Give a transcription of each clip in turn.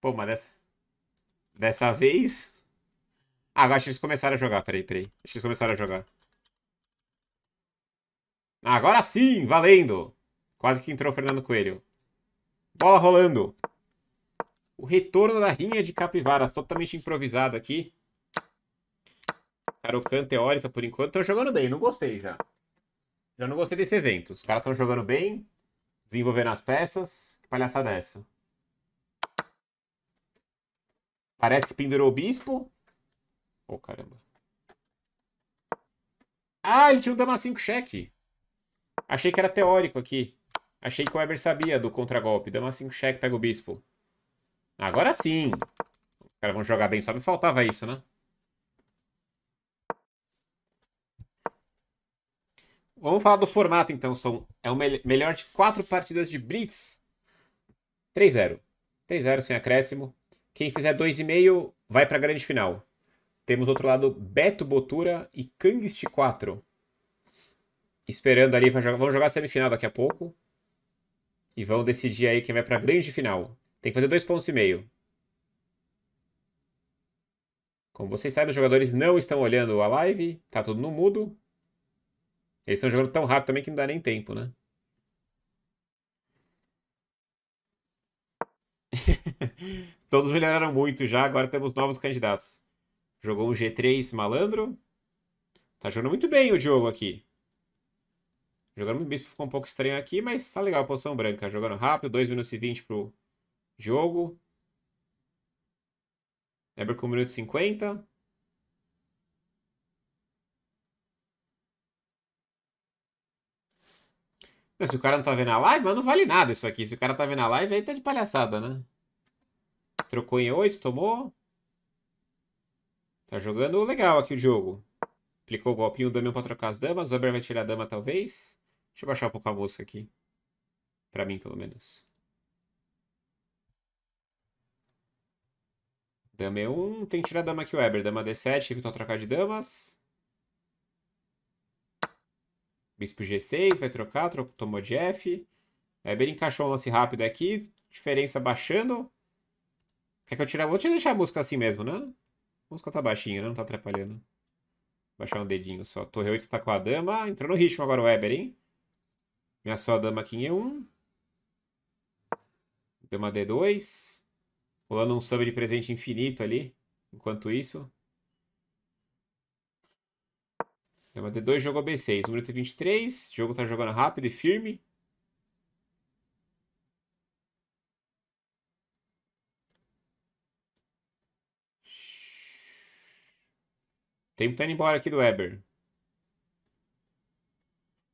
Pô, mas dessa, dessa vez... Ah, agora acho que eles começaram a jogar. Peraí, peraí. eles começaram a jogar. Agora sim, valendo. Quase que entrou o Fernando Coelho. Bola rolando. O retorno da rinha de capivaras, totalmente improvisado aqui. Carocan teórica, por enquanto, estão jogando bem. Não gostei já. Já não gostei desse evento. Os caras estão jogando bem, desenvolvendo as peças. Que palhaçada é essa? Parece que pendurou o bispo. Oh, caramba. Ah, ele tinha um dama 5 cheque. Achei que era teórico aqui. Achei que o Weber sabia do contragolpe. Dama 5 cheque, pega o bispo. Agora sim. Os caras vão jogar bem, só me faltava isso, né? Vamos falar do formato, então. São, é o me melhor de quatro partidas de Blitz. 3-0. 3-0 sem acréscimo. Quem fizer 2,5 vai para a grande final. Temos outro lado Beto Botura e Kangst 4. Esperando ali, vão jogar, semifinal daqui a pouco. E vão decidir aí quem vai para a grande final. Tem que fazer dois pontos e meio. Como vocês sabem, os jogadores não estão olhando a live. Tá tudo no mudo. Eles estão jogando tão rápido também que não dá nem tempo, né? Todos melhoraram muito já, agora temos novos candidatos. Jogou um G3 malandro. Tá jogando muito bem o Diogo aqui. Jogando um Bispo ficou um pouco estranho aqui, mas tá legal a posição branca. Jogando rápido, 2 minutos e 20 pro Diogo. Eber com 1 minuto e 50. Se o cara não tá vendo a live, mas não vale nada isso aqui. Se o cara tá vendo a live, aí tá de palhaçada, né? Trocou em 8, tomou. Tá jogando legal aqui o jogo. Aplicou o golpinho, o damião pra trocar as damas. O Weber vai tirar a dama, talvez. Deixa eu baixar um pouco a música aqui. Pra mim, pelo menos. Dama E1. É tem que tirar a dama aqui, o Weber. Dama D7, evitou trocar de damas. Bispo G6, vai trocar, trocou, tomou de F. Weber encaixou um lance rápido aqui. Diferença baixando. Quer que eu tire a... música? Vou te deixar a música assim mesmo, né? A música tá baixinha, né? Não tá atrapalhando. Vou baixar um dedinho só. Torre 8 tá com a dama. Ah, entrou no ritmo agora o Weber, hein? Minha só dama aqui em E1. Dama D2. Rolando um sub de presente infinito ali. Enquanto isso. Dama D2, jogou B6. 1 minuto e 23. O jogo tá jogando rápido e firme. Tempo tá indo embora aqui do Weber.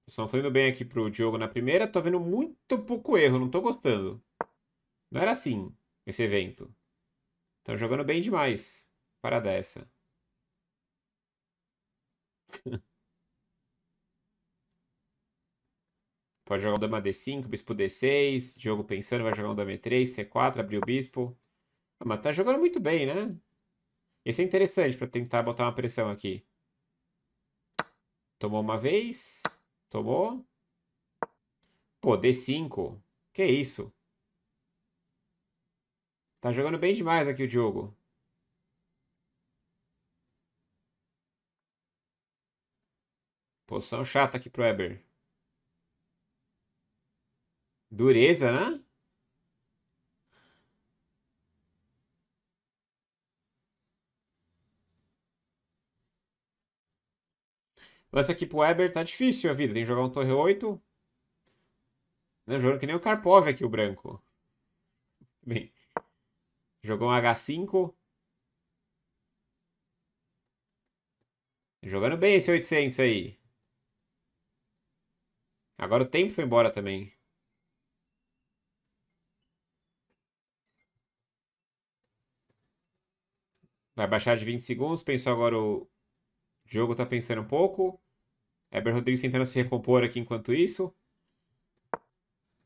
Estão fazendo bem aqui pro Diogo na primeira. Tô vendo muito pouco erro, não tô gostando. Não era assim esse evento. Estão jogando bem demais. Para dessa. Pode jogar um dama D5, bispo D6. Diogo pensando, vai jogar um dama E3, C4, abrir o bispo. Ah, mas tá jogando muito bem, né? Esse é interessante para tentar botar uma pressão aqui. Tomou uma vez. Tomou. Pô, D5. Que isso? Tá jogando bem demais aqui o Diogo. Posição chata aqui pro Eber. Dureza, né? Lança aqui pro Weber, tá difícil a vida. Tem que jogar um torre 8. Não, né, jogando que nem o Karpov aqui, o branco. Bem. Jogou um H5. Jogando bem esse 800 aí. Agora o tempo foi embora também. Vai baixar de 20 segundos. Pensou agora o jogo tá pensando um pouco. Heber Rodrigues tentando se recompor aqui enquanto isso.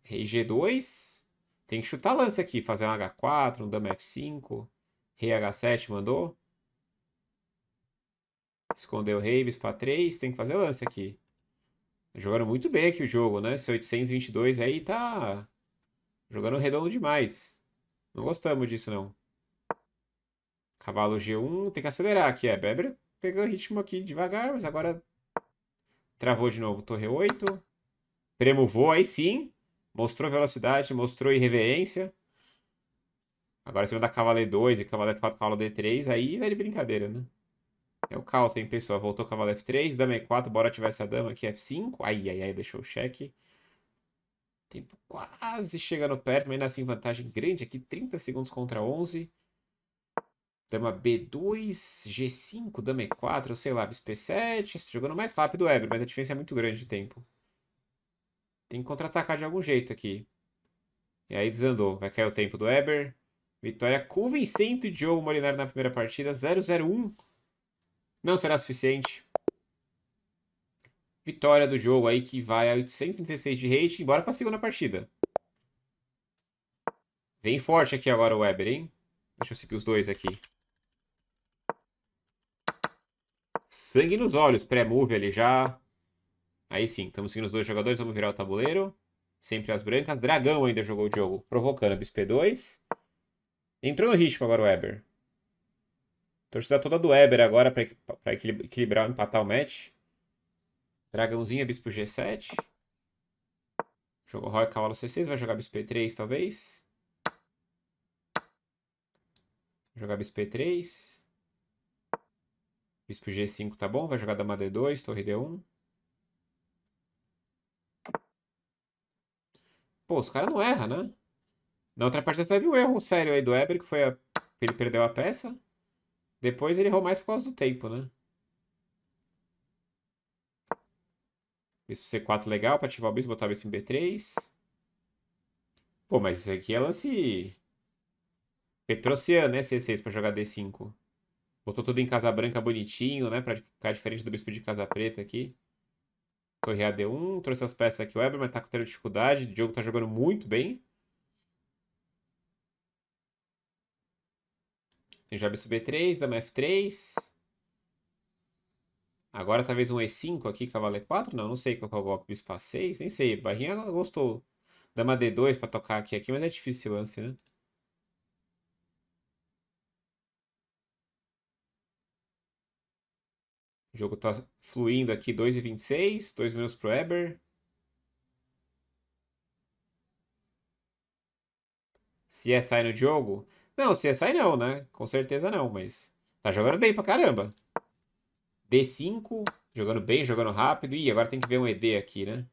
Rei G2. Tem que chutar lance aqui, fazer um H4, um dama F5. Rei H7 mandou. Escondeu o rei, bispa 3. Tem que fazer lance aqui. Jogando muito bem aqui o jogo, né? Esse 822 aí tá jogando redondo demais. Não gostamos disso, não. Cavalo G1. Tem que acelerar aqui, é. Beber pegou o ritmo aqui devagar, mas agora Travou de novo, torre 8. Prêmio voa, aí sim. Mostrou velocidade, mostrou irreverência. Agora você vai dar cavaleiro 2 e cavaleiro 4, Cavalo D3. Aí é de brincadeira, né? É o caos, tem pessoa. Voltou cavaleiro F3, dama E4. Bora ativar essa dama aqui, F5. Ai, ai, ai, deixou o cheque. Tempo quase chegando perto, mas ainda assim vantagem grande aqui. 30 segundos contra 11. Dama B2, G5, Dama E4, sei lá, Bispo E7. Tá jogando mais rápido o eber mas a diferença é muito grande de tempo. Tem que contra-atacar de algum jeito aqui. E aí desandou. Vai cair o tempo do Eber. Vitória convincente de Joe Molinari na primeira partida. 0-0-1. Não será suficiente. Vitória do jogo aí que vai a 836 de rating. Bora para segunda partida. Vem forte aqui agora o Weber, hein? Deixa eu seguir os dois aqui. Sangue nos olhos, pré-move ali já. Aí sim, estamos seguindo os dois jogadores, vamos virar o tabuleiro. Sempre as brancas. Dragão ainda jogou o jogo, provocando a bisp 2 Entrou no ritmo agora o eber Torcida toda do eber agora para equilibrar, empatar o match. Dragãozinho, bispo G7. Jogou Roy, cavalo C6, vai jogar bispo E3 talvez. Jogar bispo E3. Bispo G5 tá bom, vai jogar dama D2, torre D1. Pô, os caras não erram, né? Na outra partida teve um erro sério aí do Eber, que foi a... ele perdeu a peça. Depois ele errou mais por causa do tempo, né? Bispo C4 legal pra ativar o bispo, botar o bispo em B3. Pô, mas isso aqui é lance... Petrociano, né? C6 pra jogar D5. Botou tudo em Casa Branca bonitinho, né? Pra ficar diferente do Bispo de Casa Preta aqui. Torre AD1, trouxe as peças aqui. O mas tá tendo dificuldade. O Diogo tá jogando muito bem. Tem Job B3, Dama F3. Agora talvez um E5 aqui, cavalo E4. Não, não sei qual é o golpe. Bispo A6, nem sei. Barrinha gostou. Dama D2 pra tocar aqui, aqui mas é difícil esse lance, né? O jogo está fluindo aqui 2,26, 2 minutos pro Eber. CSI é no jogo? Não, CSI é não, né? Com certeza não, mas tá jogando bem pra caramba. D5, jogando bem, jogando rápido. Ih, agora tem que ver um ED aqui, né?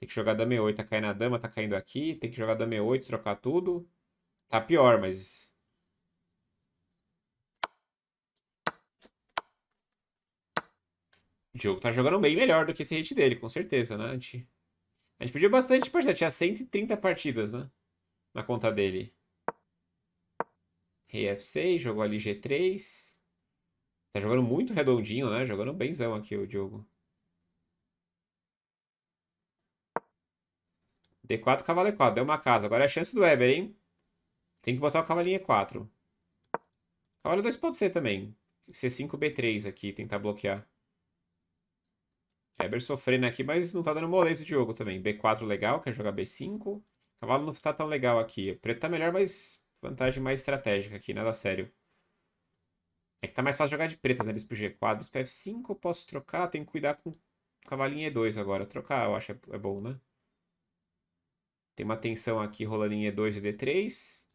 Tem que jogar dama E8, tá caindo a dama, tá caindo aqui. Tem que jogar dama E8, trocar tudo. Tá pior, mas O Diogo tá jogando bem melhor do que esse hit dele, com certeza, né? A gente, a gente pediu bastante partida, tipo, assim, tinha 130 partidas, né? Na conta dele. Rei F6, jogou ali G3. Tá jogando muito redondinho, né? Jogando benzão aqui o Diogo. D4, cavalo E4. Deu uma casa. Agora é a chance do Weber, hein? Tem que botar o cavalinho E4. Cavalo 2 pode ser também. C5, B3 aqui, tentar bloquear. Heber sofrendo aqui, mas não tá dando moleza de jogo também. B4 legal, quer jogar B5. Cavalo não tá tão legal aqui. Preto tá melhor, mas vantagem mais estratégica aqui, nada sério. É que tá mais fácil jogar de pretas, né? Bispo G4, Bispo F5, eu posso trocar, Tem que cuidar com cavalinho E2 agora. Trocar eu acho é, é bom, né? Tem uma tensão aqui rolando em E2 e D3.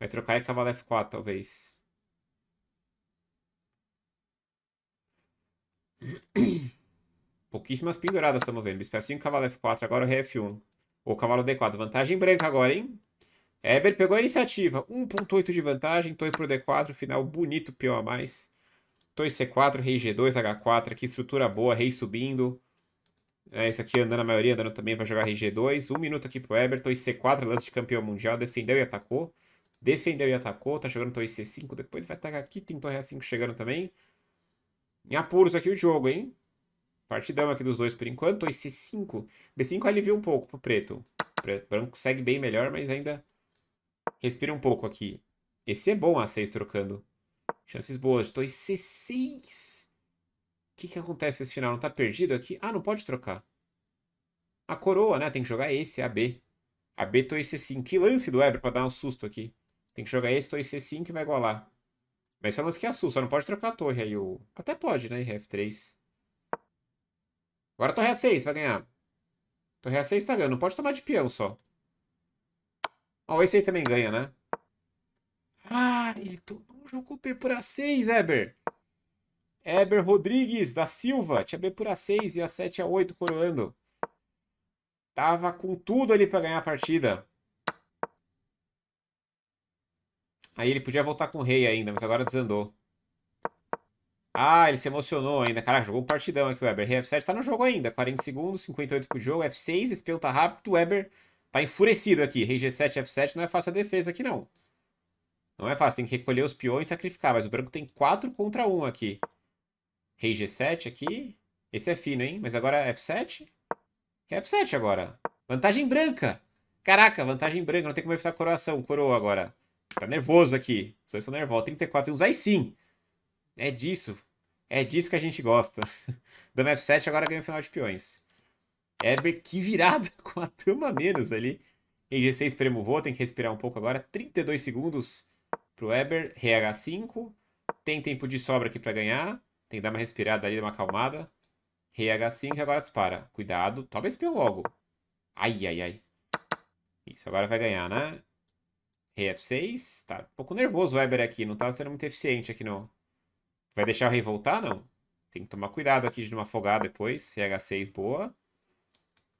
Vai trocar e cavalo F4, talvez. Pouquíssimas penduradas estamos vendo. Bispo F5, cavalo F4, agora o rei F1. O cavalo D4. Vantagem branca agora, hein? Eber pegou a iniciativa. 1.8 de vantagem. Toi pro D4. Final bonito, pior a mais. Toi C4, rei G2, H4. Aqui estrutura boa. Rei subindo. É, isso aqui andando a maioria, andando também, vai jogar rei g 2 Um minuto aqui pro Eber. E C4, lance de campeão mundial. Defendeu e atacou. Defendeu e atacou. Tá jogando Torre C5. Depois vai atacar aqui. Tem Torre A5 chegando também. Em apuros aqui o jogo, hein? Partidão aqui dos dois por enquanto. c 5. B5 alivia um pouco pro preto. O branco segue bem melhor, mas ainda respira um pouco aqui. Esse é bom, A6 trocando. Chances boas. Estou em C6. O que, que acontece nesse final? Não tá perdido aqui? Ah, não pode trocar. A coroa, né? Tem que jogar esse, AB. AB, tô em C5. Que lance do Weber pra dar um susto aqui. Tem que jogar esse, tô em C5 e vai igualar. Mas esse é um lance que assusta. Não pode trocar a torre aí. O... Até pode, né? Em F3. Agora torre A6, vai ganhar. Torre A6 tá ganhando. pode tomar de peão só. Ó, esse aí também ganha, né? Ah, ele tomou um jogo B por A6, Eber. Eber Rodrigues da Silva. Tinha B por A6 e A7 a 8 coroando. Tava com tudo ali pra ganhar a partida. Aí ele podia voltar com o rei ainda, mas agora desandou. Ah, ele se emocionou ainda. Caraca, jogou um partidão aqui, Weber. RF7 tá no jogo ainda. 40 segundos, 58 pro jogo. F6, esse peão tá rápido. Weber tá enfurecido aqui. Rei G7, F7 não é fácil a defesa aqui, não. Não é fácil, tem que recolher os peões e sacrificar. Mas o branco tem 4 contra 1 aqui. Rei G7 aqui. Esse é fino, hein? Mas agora F7? É F7 é agora. Vantagem branca. Caraca, vantagem branca. Não tem como evitar a coroação. Coroa agora. Tá nervoso aqui. Os dois estão nervosos. 34 segundos. Aí sim. É disso. É disso que a gente gosta. Dama F7 agora ganha o final de peões. Herbert, que virada com a dama menos ali. Em G6, premo tem que respirar um pouco agora. 32 segundos pro Heber. RH5. Tem tempo de sobra aqui para ganhar. Tem que dar uma respirada ali, dar uma acalmada. RH5 agora dispara. Cuidado. Talvez peão logo. Ai, ai, ai. Isso, agora vai ganhar, né? Rf6. Tá um pouco nervoso o Weber aqui. Não tá sendo muito eficiente aqui no, Vai deixar o rei voltar, não? Tem que tomar cuidado aqui de não afogar depois. CH6, boa.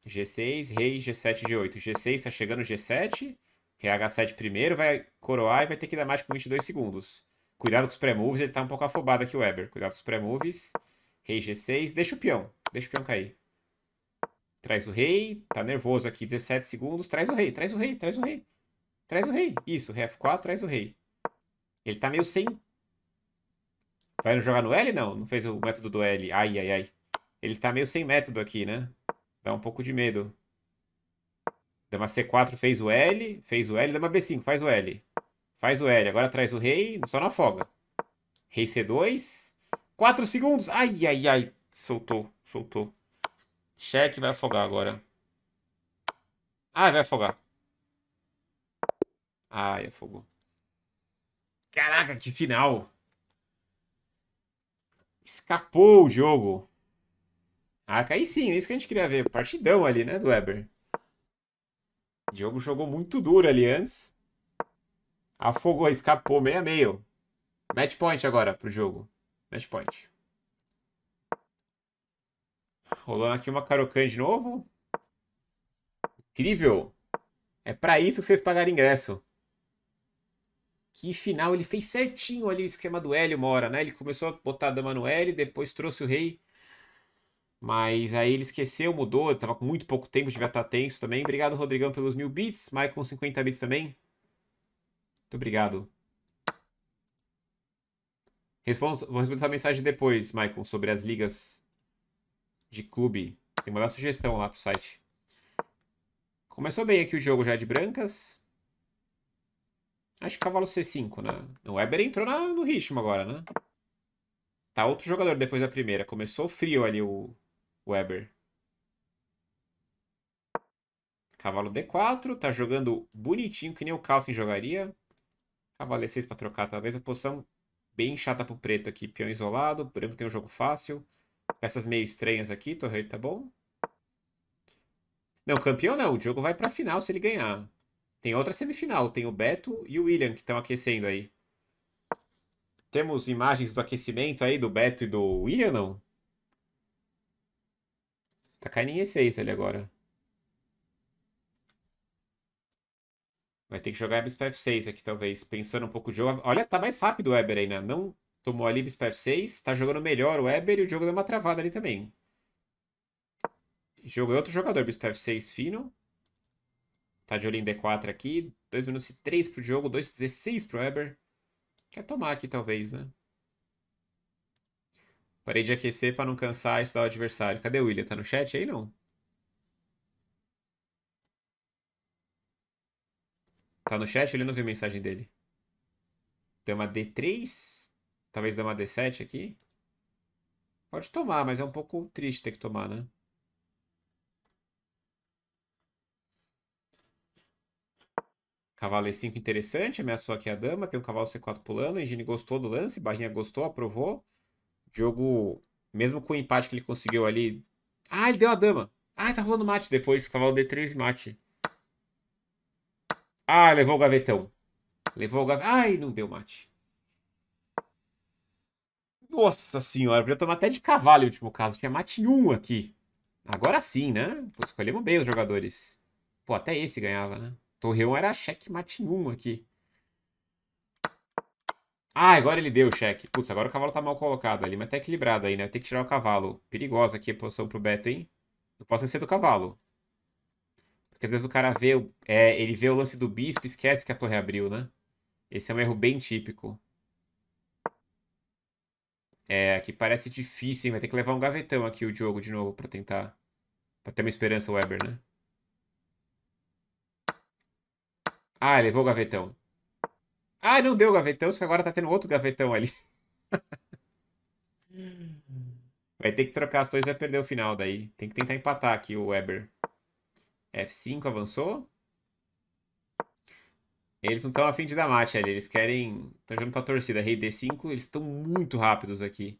G6, rei, G7, G8. G6 tá chegando, G7. Rei H7 primeiro, vai coroar e vai ter que dar mais com 22 segundos. Cuidado com os pré-moves, ele tá um pouco afobado aqui, o Weber. Cuidado com os pré-moves. Rei G6, deixa o peão. Deixa o peão cair. Traz o rei, tá nervoso aqui, 17 segundos. Traz o rei, traz o rei, traz o rei. Traz o rei. Isso, rei F4, traz o rei. Ele tá meio sem Vai jogar no L? Não, não fez o método do L. Ai, ai, ai. Ele tá meio sem método aqui, né? Dá um pouco de medo. Dama C4 fez o L, fez o L, dama B5, faz o L. Faz o L, agora traz o rei, só não afoga. Rei C2. 4 segundos. Ai, ai, ai. Soltou, soltou. Cheque vai afogar agora. Ah, vai afogar. Ai, afogou. Caraca, que final! escapou o jogo. Ah, aí sim, é isso que a gente queria ver. Partidão ali, né, do Weber? O jogo jogou muito duro ali antes. Afogou, escapou, meio a meio. Match point agora pro jogo. Match point. Rolando aqui uma Karokan de novo. Incrível! É para isso que vocês pagaram ingresso que final ele fez certinho ali o esquema do Hélio Mora, né? Ele começou a botar a dama no depois trouxe o rei. Mas aí ele esqueceu, mudou, tava com muito pouco tempo, devia estar tá tenso também. Obrigado, Rodrigão, pelos mil bits. Maicon, 50 bits também. Muito obrigado. Respondo, vou responder essa mensagem depois, Maicon, sobre as ligas de clube. Tem que mandar sugestão lá pro site. Começou bem aqui o jogo já de brancas. Acho que cavalo C5, né? O Weber entrou na, no ritmo agora, né? Tá outro jogador depois da primeira. Começou frio ali o Weber. Cavalo D4. Tá jogando bonitinho, que nem o Carlsen jogaria. Cavalo E6 pra trocar, talvez. A posição bem chata pro preto aqui. Peão isolado. Branco tem um jogo fácil. Peças meio estranhas aqui. Torreio tá bom. Não, campeão não. O jogo vai pra final se ele ganhar. Tem outra semifinal, tem o Beto e o William que estão aquecendo aí. Temos imagens do aquecimento aí do Beto e do William, não? Tá caindo em E6 ali agora. Vai ter que jogar Ibis para F6 aqui, talvez. Pensando um pouco de jogo. Olha, tá mais rápido o Eber aí, né? Não tomou ali Ibis para F6. Tá jogando melhor o Eber e o jogo deu uma travada ali também. Jogou é outro jogador, Ibis F6 fino. Tá de olho em D4 aqui. 2 minutos e 3 pro jogo. 2 16 pro Weber. Quer tomar aqui, talvez, né? Parei de aquecer pra não cansar e estudar o adversário. Cadê o William? Tá no chat aí, não? Tá no chat? Ele não viu a mensagem dele. Tem uma D3? Talvez dê uma D7 aqui? Pode tomar, mas é um pouco triste ter que tomar, né? Cavalo E5 interessante, ameaçou aqui a dama, tem um cavalo C4 pulando, Engine gostou do lance, Barrinha gostou, aprovou. Jogo, mesmo com o empate que ele conseguiu ali... Ah, ele deu a dama! Ah, tá rolando mate depois, cavalo D3 mate. Ah, levou o gavetão. Levou o gavetão. Ai, não deu mate. Nossa senhora, podia tomar até de cavalo no último caso. Tinha mate 1 aqui. Agora sim, né? escolhemos bem os jogadores. Pô, até esse ganhava, né? Torreão era cheque 1 aqui. Ah, agora ele deu o cheque. Putz, agora o cavalo tá mal colocado ali, mas tá equilibrado aí, né? Tem que tirar o cavalo. Perigosa aqui a posição pro Beto, hein? Não posso ser do cavalo. Porque às vezes o cara vê, é, ele vê o lance do bispo e esquece que a torre abriu, né? Esse é um erro bem típico. É, aqui parece difícil, hein? Vai ter que levar um gavetão aqui o Diogo de novo para tentar... Pra ter uma esperança, Weber, né? Ah, levou o gavetão. Ah, não deu o gavetão, só agora tá tendo outro gavetão ali. vai ter que trocar as dois, vai perder o final daí. Tem que tentar empatar aqui o Weber. F5 avançou. Eles não estão afim de dar mate ali, eles querem... Estão jogando pra torcida. Rei D5, eles estão muito rápidos aqui.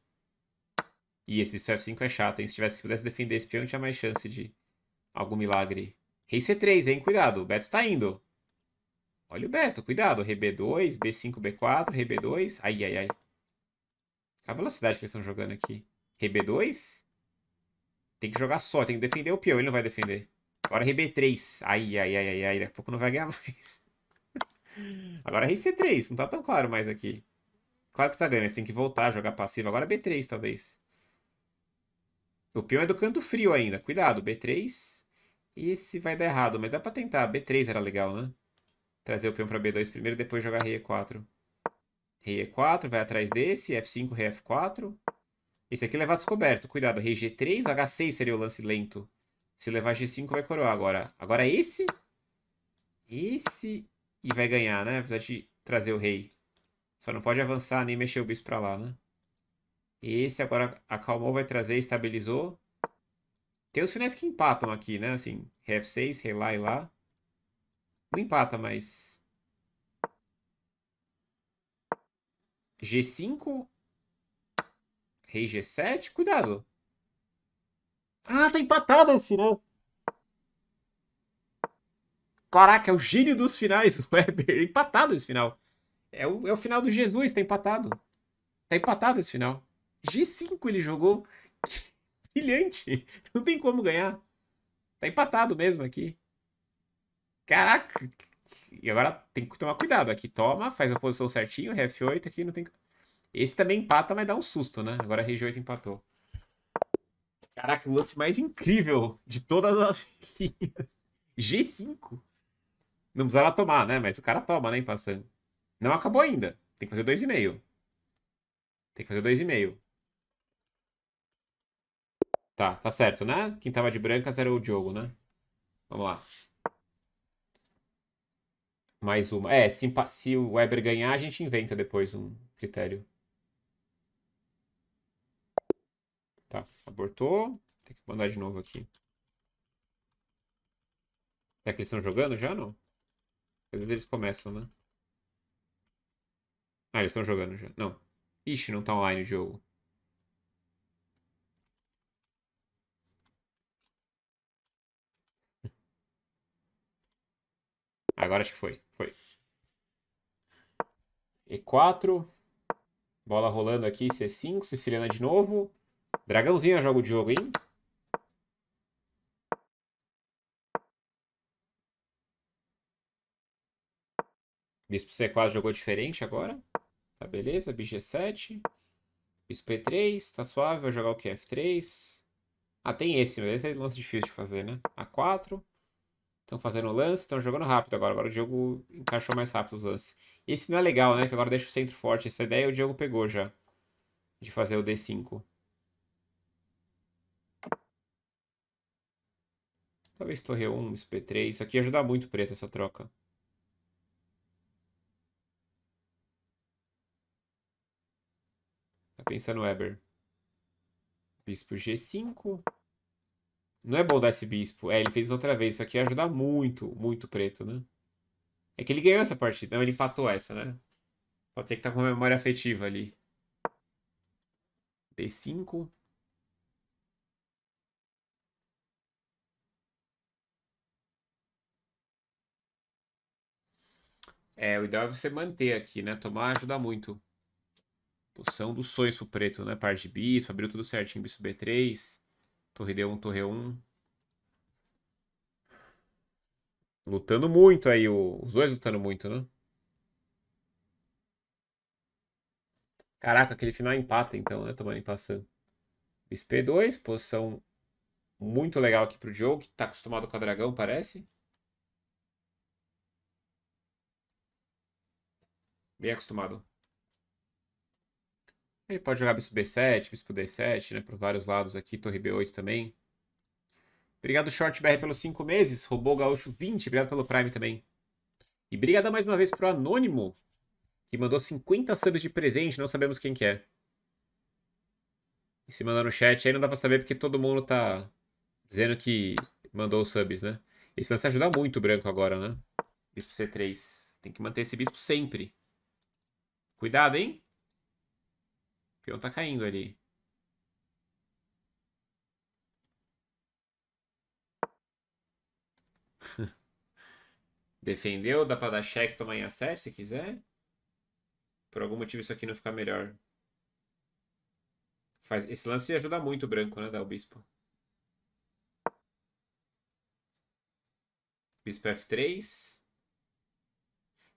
E esse bispo F5 é chato, hein? Se, tivesse, se pudesse defender esse peão, tinha mais chance de algum milagre. Rei C3, hein? Cuidado, o Beto está indo. Olha o Beto, cuidado. RB2, B5, B4, RB2. Ai, ai, ai. Olha a velocidade que eles estão jogando aqui. RB2? Tem que jogar só, tem que defender o peão. Ele não vai defender. Agora RB3. Ai, ai, ai, ai, ai. Daqui a pouco não vai ganhar mais. Agora RC3. Não tá tão claro mais aqui. Claro que tá ganhando, mas tem que voltar, a jogar passivo. Agora B3, talvez. O peão é do canto frio ainda. Cuidado, B3. E esse vai dar errado, mas dá pra tentar. B3 era legal, né? Trazer o peão para B2 primeiro, depois jogar rei E4. Rei E4, vai atrás desse, F5, rei F4. Esse aqui é levar descoberto, cuidado, rei G3, H6 seria o lance lento. Se levar G5 vai coroar agora. Agora esse, esse e vai ganhar, né? Apesar de trazer o rei. Só não pode avançar nem mexer o bispo para lá, né? Esse agora acalmou, vai trazer, estabilizou. Tem os finais que empatam aqui, né? Assim, rei F6, rei lá e lá. Não empata, mas... G5? Rei G7? Cuidado. Ah, tá empatado esse final. Né? Caraca, é o gênio dos finais, o Weber. É empatado esse final. É o, é o final do Jesus, tá empatado. Tá empatado esse final. G5 ele jogou. Que brilhante. Não tem como ganhar. Tá empatado mesmo aqui. Caraca! E agora tem que tomar cuidado. Aqui toma, faz a posição certinho, F8 aqui não tem... Esse também empata, mas dá um susto, né? Agora a Rg8 empatou. Caraca, o lance mais incrível de todas as G5. Não precisava tomar, né? Mas o cara toma, né? Em passando. Não acabou ainda. Tem que fazer 2,5. Tem que fazer 2,5. Tá, tá certo, né? Quem tava de branca era o Diogo, né? Vamos lá. Mais uma. É, se, se o Weber ganhar, a gente inventa depois um critério. Tá, abortou. Tem que mandar de novo aqui. Será é que eles estão jogando já, não? Às vezes eles começam, né? Ah, eles estão jogando já. Não. Ixi, não tá online o jogo. Agora acho que foi. Foi. E4. Bola rolando aqui, C5. Siciliana de novo. Dragãozinho joga o jogo, hein? Bispo C4 jogou diferente agora. Tá beleza, bicho 7 Bispo E3, tá suave, vai jogar o que? F3. Ah, tem esse, mas esse é lance difícil de fazer, né? A4. Estão fazendo lance, estão jogando rápido agora. Agora o Diogo encaixou mais rápido os lances. esse não é legal, né? Que agora deixa o centro forte. Essa ideia o Diogo pegou já. De fazer o D5. Talvez torre 1, SP3. Isso aqui ajuda muito o preto, essa troca. Tá pensando Weber. Bispo G5. Não é bom dar esse bispo. É, ele fez outra vez. Isso aqui ajuda muito, muito preto, né? É que ele ganhou essa partida. Não, ele empatou essa, né? É. Pode ser que tá com uma memória afetiva ali. D5. É, o ideal é você manter aqui, né? Tomar ajuda muito. Poção dos sonhos pro preto, né? Par de bispo, abriu tudo certinho, bispo B3. Torre D1, torre 1. Lutando muito aí, os dois lutando muito, né? Caraca, aquele final empata então, né? Tomando e passando. Bispo 2 posição muito legal aqui pro Joe, que tá acostumado com a dragão, parece. Bem acostumado. Ele pode jogar bispo b7, bispo d7, né? Por vários lados aqui, torre b8 também. Obrigado, ShortBR, pelos 5 meses. Robô Gaúcho 20, obrigado pelo Prime também. E obrigado mais uma vez pro Anônimo, que mandou 50 subs de presente, não sabemos quem que é. E se mandar no chat, aí não dá pra saber porque todo mundo tá dizendo que mandou os subs, né? Esse lance ajuda muito o branco agora, né? Bispo C3. Tem que manter esse bispo sempre. Cuidado, hein? peão tá caindo ali. Defendeu, dá pra dar cheque, tomar em a se quiser. Por algum motivo isso aqui não fica melhor. Faz... Esse lance ajuda muito o branco, né? Dá o bispo. Bispo F3.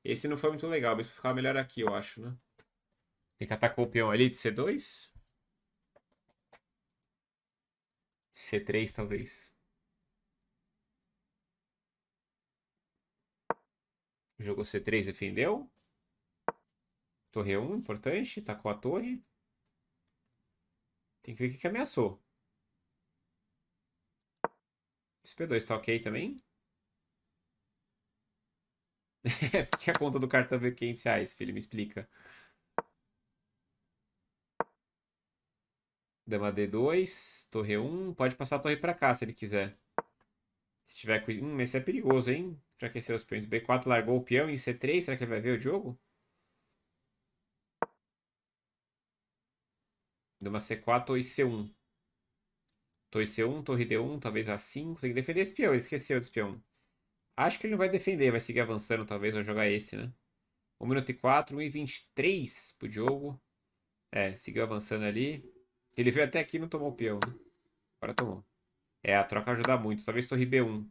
Esse não foi muito legal. O bispo ficava melhor aqui, eu acho, né? Tem que atacar o peão ali de C2. C3, talvez. Jogou C3, defendeu. Torre 1, importante. Tacou a torre. Tem que ver o que, ameaçou. Esse P2 tá ok também. É, Por que a conta do cartão veio 500 reais, filho? Me explica. Dama D2, torre 1. Pode passar a torre pra cá, se ele quiser. Se tiver... Hum, esse é perigoso, hein? Enfraquecer os peões. B4 largou o peão em C3. Será que ele vai ver o jogo? Dama C4, torre C1. Torre C1, torre D1, talvez A5. Tem que defender esse peão. Ele esqueceu desse peão. Acho que ele não vai defender. Vai seguir avançando, talvez. Vai jogar esse, né? 1 minuto e 4, 1 e 23 pro jogo. É, seguiu avançando ali. Ele veio até aqui e não tomou o peão. Agora tomou. É, a troca ajuda muito. Talvez torre B1.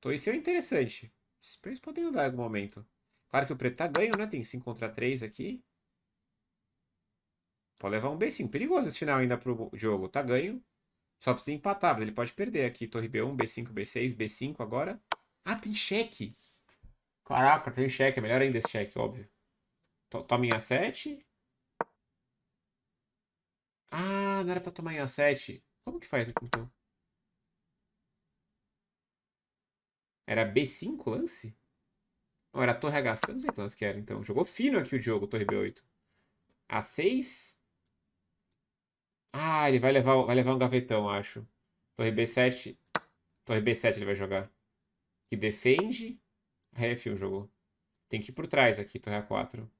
Torre C é interessante. Os peões podem andar em algum momento. Claro que o preto tá ganho, né? Tem 5 contra 3 aqui. Pode levar um B5. Perigoso esse final ainda pro jogo. Tá ganho. Só precisa empatar, mas ele pode perder aqui. Torre B1, B5, B6, B5 agora. Ah, tem cheque. Caraca, tem cheque. É melhor ainda esse cheque, óbvio. Tome a 7. Ah, não era pra tomar em A7. Como que faz aqui, então? Era B5 lance? Ou era torre H6. Não sei que lance que era, então. Jogou fino aqui o Diogo, torre B8. A6. Ah, ele vai levar, vai levar um gavetão, acho. Torre B7. Torre B7 ele vai jogar. Que defende. Ré F1 jogou. Tem que ir por trás aqui, torre A4.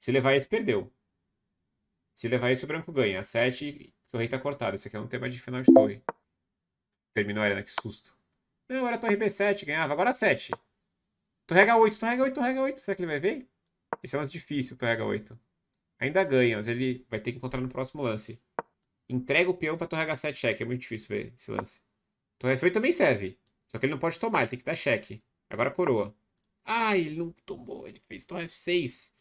Se levar esse, perdeu. Se levar isso, o branco ganha. A 7, que o rei tá cortado. Esse aqui é um tema de final de torre. Terminou a arena, que susto. Não, era torre B7, ganhava. Agora 7. Torre H8, torre H8, torre H8. Será que ele vai ver? Esse é um lance difícil, torre H8. Ainda ganha, mas ele vai ter que encontrar no próximo lance. Entrega o peão pra torre H7 cheque. É muito difícil ver esse lance. Torre F8 também serve. Só que ele não pode tomar, ele tem que dar cheque. Agora coroa. Ai, ah, ele não tomou, ele fez torre F6.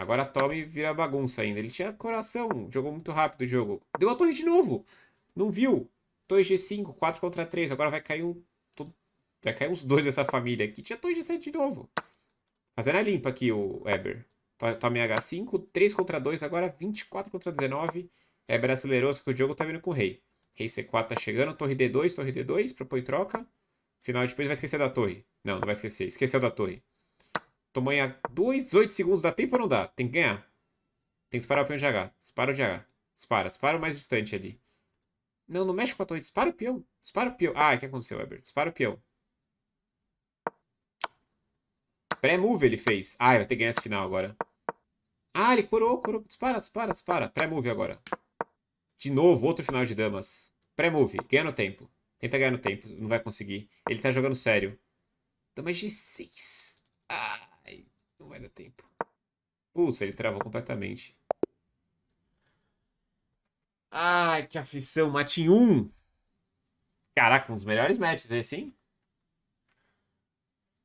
Agora Tommy vira bagunça ainda. Ele tinha coração, jogou muito rápido o jogo. Deu a torre de novo. Não viu? 2G5, 4 contra 3. Agora vai cair um. Vai cair uns dois dessa família aqui. Tinha 2G7 de novo. Fazendo a limpa aqui o Eber. Tommy H5, 3 contra 2, agora 24 contra 19. Eber acelerou, só que o jogo. tá vindo com o rei. Rei C4 tá chegando, torre D2, torre D2, propõe troca. Final depois vai esquecer da torre. Não, não vai esquecer. Esqueceu da torre. Tamanho a 2, 8 segundos. Dá tempo ou não dá? Tem que ganhar. Tem que disparar o peão de H. Dispara o de H. Dispara. Dispara o mais distante ali. Não, não mexe com a torre. Dispara o peão. Dispara o peão. Ah, o que aconteceu, Weber? Dispara o peão. Pré-move ele fez. Ah, vai ter que ganhar esse final agora. Ah, ele curou, curou. Dispara, dispara, dispara. Pré-move agora. De novo, outro final de damas. Pré-move. Ganha no tempo. Tenta ganhar no tempo. Não vai conseguir. Ele tá jogando sério. damas G6 vai dar tempo. Putz, ele travou completamente. Ai, que aflição. Matin 1. Caraca, um dos melhores matches esse, hein?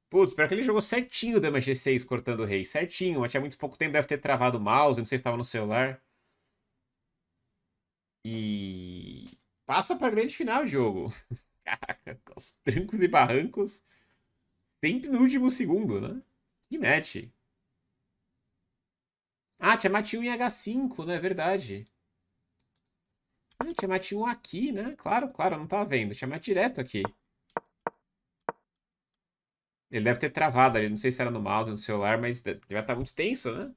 Putz, pior que ele jogou certinho o Dama G6 cortando o rei. Certinho, mas tinha muito pouco tempo, deve ter travado o mouse, não sei se estava no celular. E. Passa pra grande final, o jogo. Caraca, os trancos e barrancos. Sempre no último segundo, né? Que match. Ah, Mate 1 em H5, né? Verdade. Ah, Mate 1 aqui, né? Claro, claro, não tava vendo. Mate direto aqui. Ele deve ter travado ali. Não sei se era no mouse ou no celular, mas deve estar tá muito tenso, né?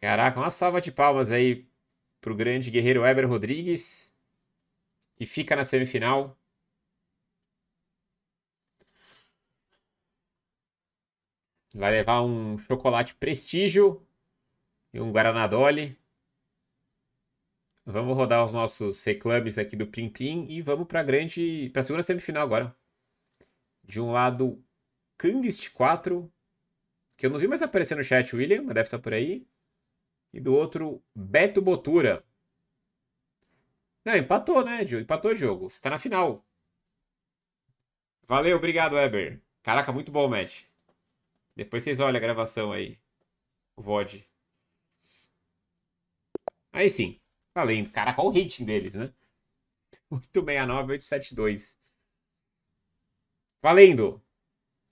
Caraca, uma salva de palmas aí pro grande guerreiro Weber Rodrigues, que fica na semifinal. Vai levar um chocolate prestígio e um Guaranadoli. Vamos rodar os nossos reclames aqui do Plim Plim e vamos para a grande, para a segunda semifinal agora. De um lado, Kangist 4, que eu não vi mais aparecer no chat, William, mas deve estar tá por aí. E do outro, Beto Botura. Não, empatou, né, Diogo? Empatou o jogo. Você tá na final. Valeu, obrigado, Weber. Caraca, muito bom o match. Depois vocês olham a gravação aí. O VOD. Aí sim. Falei, cara, qual o rating deles, né? 869-872. Valendo!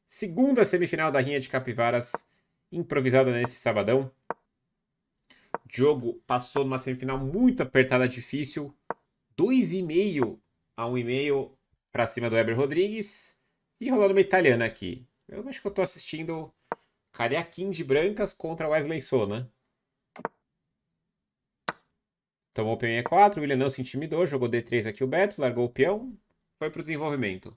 Segunda semifinal da Rinha de Capivaras, improvisada nesse sabadão. O jogo passou numa semifinal muito apertada, difícil. 2,5 a 1,5 para cima do Weber Rodrigues. E rolando uma italiana aqui. Eu acho que eu tô assistindo Cariaquim de brancas contra Wesley né? Tomou o peão E4, o William não se intimidou, jogou D3 aqui o Beto, largou o peão, foi pro desenvolvimento.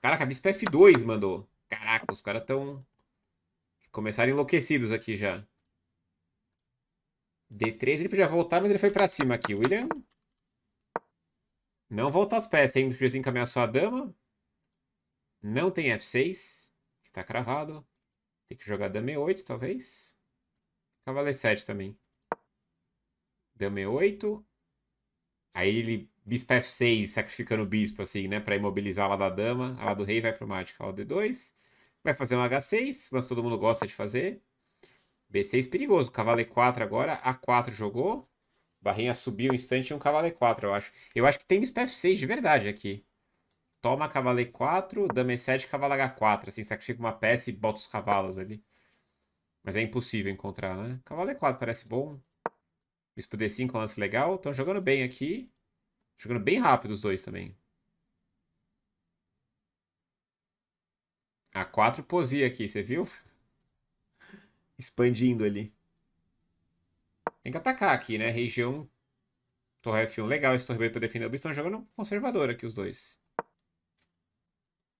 Caraca, bispo F2 mandou. Caraca, os caras tão... Começaram enlouquecidos aqui já. D3 ele podia voltar, mas ele foi pra cima aqui. William não volta as peças, hein? Precisa encaminhar sua dama. Não tem F6, que tá cravado. Tem que jogar dama E8, talvez. Cavaleiro 7 também. Dama E8. Aí ele bispo F6, sacrificando o bispo, assim, né? Pra imobilizar lá da dama. A lá do rei vai pro mate, cavalo D2. Vai fazer um H6, mas todo mundo gosta de fazer. B6 é perigoso. Cavalo E4 agora. A4 jogou. Barrinha subiu um instante e um cavalo E4, eu acho. Eu acho que tem bispo F6 de verdade aqui. Toma cavalo E4, dama E7, cavalo H4. Assim, sacrifica uma peça e bota os cavalos ali. Mas é impossível encontrar, né? Cavalo E4 parece bom. Bispo D5 é um lance legal. Estão jogando bem aqui. Jogando bem rápido os dois também. A4 posia aqui, você viu? Expandindo ali. Tem que atacar aqui, né? Região. Torre F1. Legal esse torre B pra defender. Eles estão jogando conservador aqui, os dois.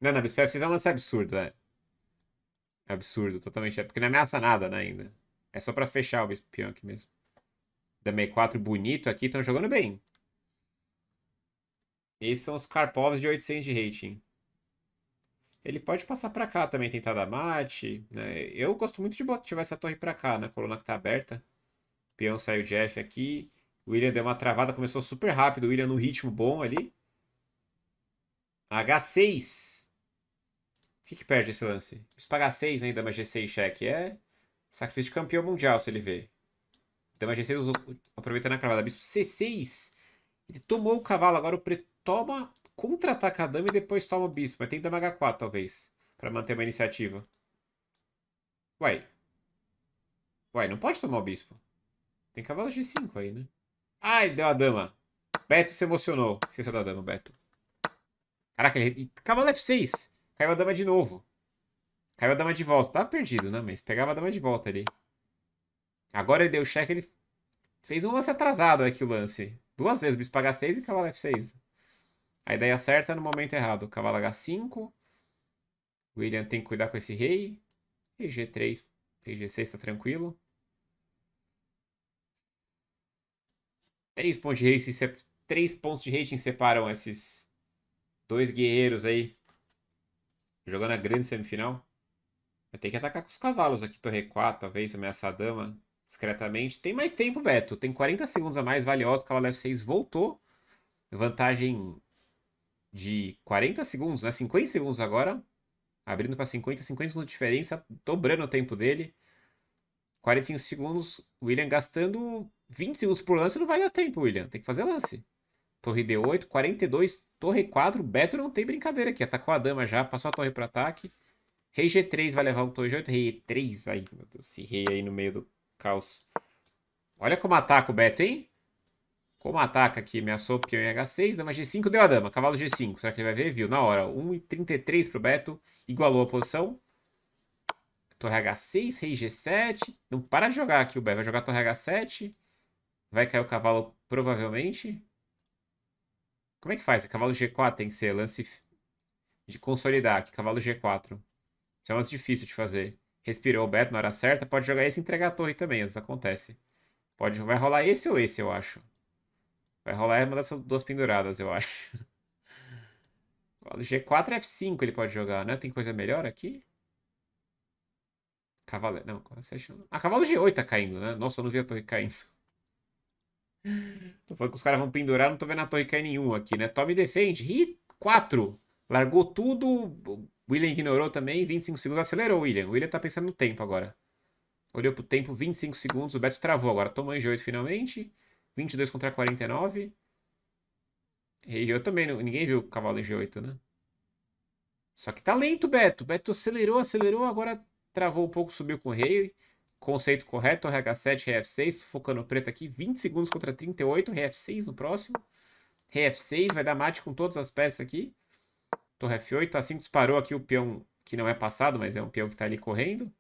Não, não, Bispo F6 é lance absurdo, é. absurdo, totalmente. É porque não ameaça nada né, ainda. É só pra fechar o Bispo peão aqui mesmo. Dame M4 bonito aqui, estão jogando bem. Esses são os Karpovs de 800 de rating. Ele pode passar pra cá também, tentar dar mate. Né? Eu gosto muito de ativar essa torre pra cá, na né? coluna que tá aberta. Peão saiu Jeff aqui. O William deu uma travada, começou super rápido. O William no ritmo bom ali. H6. O que, que perde esse lance? Preciso pagar 6 ainda, né? mas G6 cheque. É sacrifício de campeão mundial, se ele vê. Dama então, G6 aproveitando a cravada. Bispo C6. Ele tomou o cavalo. Agora o preto toma, contra-ataca a dama e depois toma o bispo. Mas tem dama H4, talvez, para manter uma iniciativa. Uai. Uai, não pode tomar o bispo. Tem cavalo G5 aí, né? Ah, ele deu a dama. Beto se emocionou. Esqueceu da dama, Beto. Caraca, ele... Cavalo F6. Caiu a dama de novo. Caiu a dama de volta. Tava perdido, né? Mas pegava a dama de volta ali. Agora ele deu o cheque, ele fez um lance atrasado aqui o lance. Duas vezes, bispo H6 e cavalo F6. A ideia certa é no momento errado. Cavalo H5. William tem que cuidar com esse rei. Rei G3, rei G6 tá tranquilo. Três pontos de rating, três pontos de rating separam esses dois guerreiros aí. Jogando a grande semifinal. Vai ter que atacar com os cavalos aqui. Torre 4, talvez, ameaçar a dama discretamente. Tem mais tempo, Beto. Tem 40 segundos a mais valiosos. O cavalo F6 voltou. Vantagem de 40 segundos, né? 50 segundos agora. Abrindo para 50, 50 segundos de diferença. Dobrando o tempo dele. 45 segundos. William gastando 20 segundos por lance não vai dar tempo, William. Tem que fazer lance. Torre D8, 42, torre 4. Beto não tem brincadeira aqui. Atacou a dama já, passou a torre pro ataque. Rei G3 vai levar um torre G8. Rei E3. Aí, meu Deus, esse rei aí no meio do caos. Olha como ataca o Beto, hein? Como ataca aqui, ameaçou peão em H6, dama G5, deu a dama, cavalo G5. Será que ele vai ver? Viu, na hora. 1,33 pro Beto, igualou a posição. Torre H6, rei G7. Não para de jogar aqui o Beto, vai jogar torre H7. Vai cair o cavalo provavelmente. Como é que faz? cavalo G4 tem que ser lance de consolidar, aqui. cavalo G4. Isso é um lance difícil de fazer. Respirou o Beto na hora certa, pode jogar esse e entregar a torre também, isso acontece. Pode, vai rolar esse ou esse, eu acho. Vai rolar uma dessas duas penduradas, eu acho. Cavalo G4 é F5 ele pode jogar, né? Tem coisa melhor aqui? Cavalo... Não, cavalo... Ah, cavalo G8 tá caindo, né? Nossa, eu não vi a torre caindo. Tô falando que os caras vão pendurar, não tô vendo a torre cair nenhum aqui, né? Tommy defende. Ih, 4. Largou tudo. William ignorou também. 25 segundos. Acelerou o William. O William tá pensando no tempo agora. Olhou pro tempo, 25 segundos. O Beto travou agora. Tomou em 8 finalmente. 22 contra 49. E eu também, ninguém viu o cavalo em G8, né? Só que tá lento, Beto. Beto acelerou, acelerou, agora travou um pouco, subiu com o rei. Conceito correto, RH7, RF6, focando preto aqui, 20 segundos contra 38, RF6 no próximo. RF6, vai dar mate com todas as peças aqui. Torre F8, assim disparou aqui o peão que não é passado, mas é um peão que está ali correndo.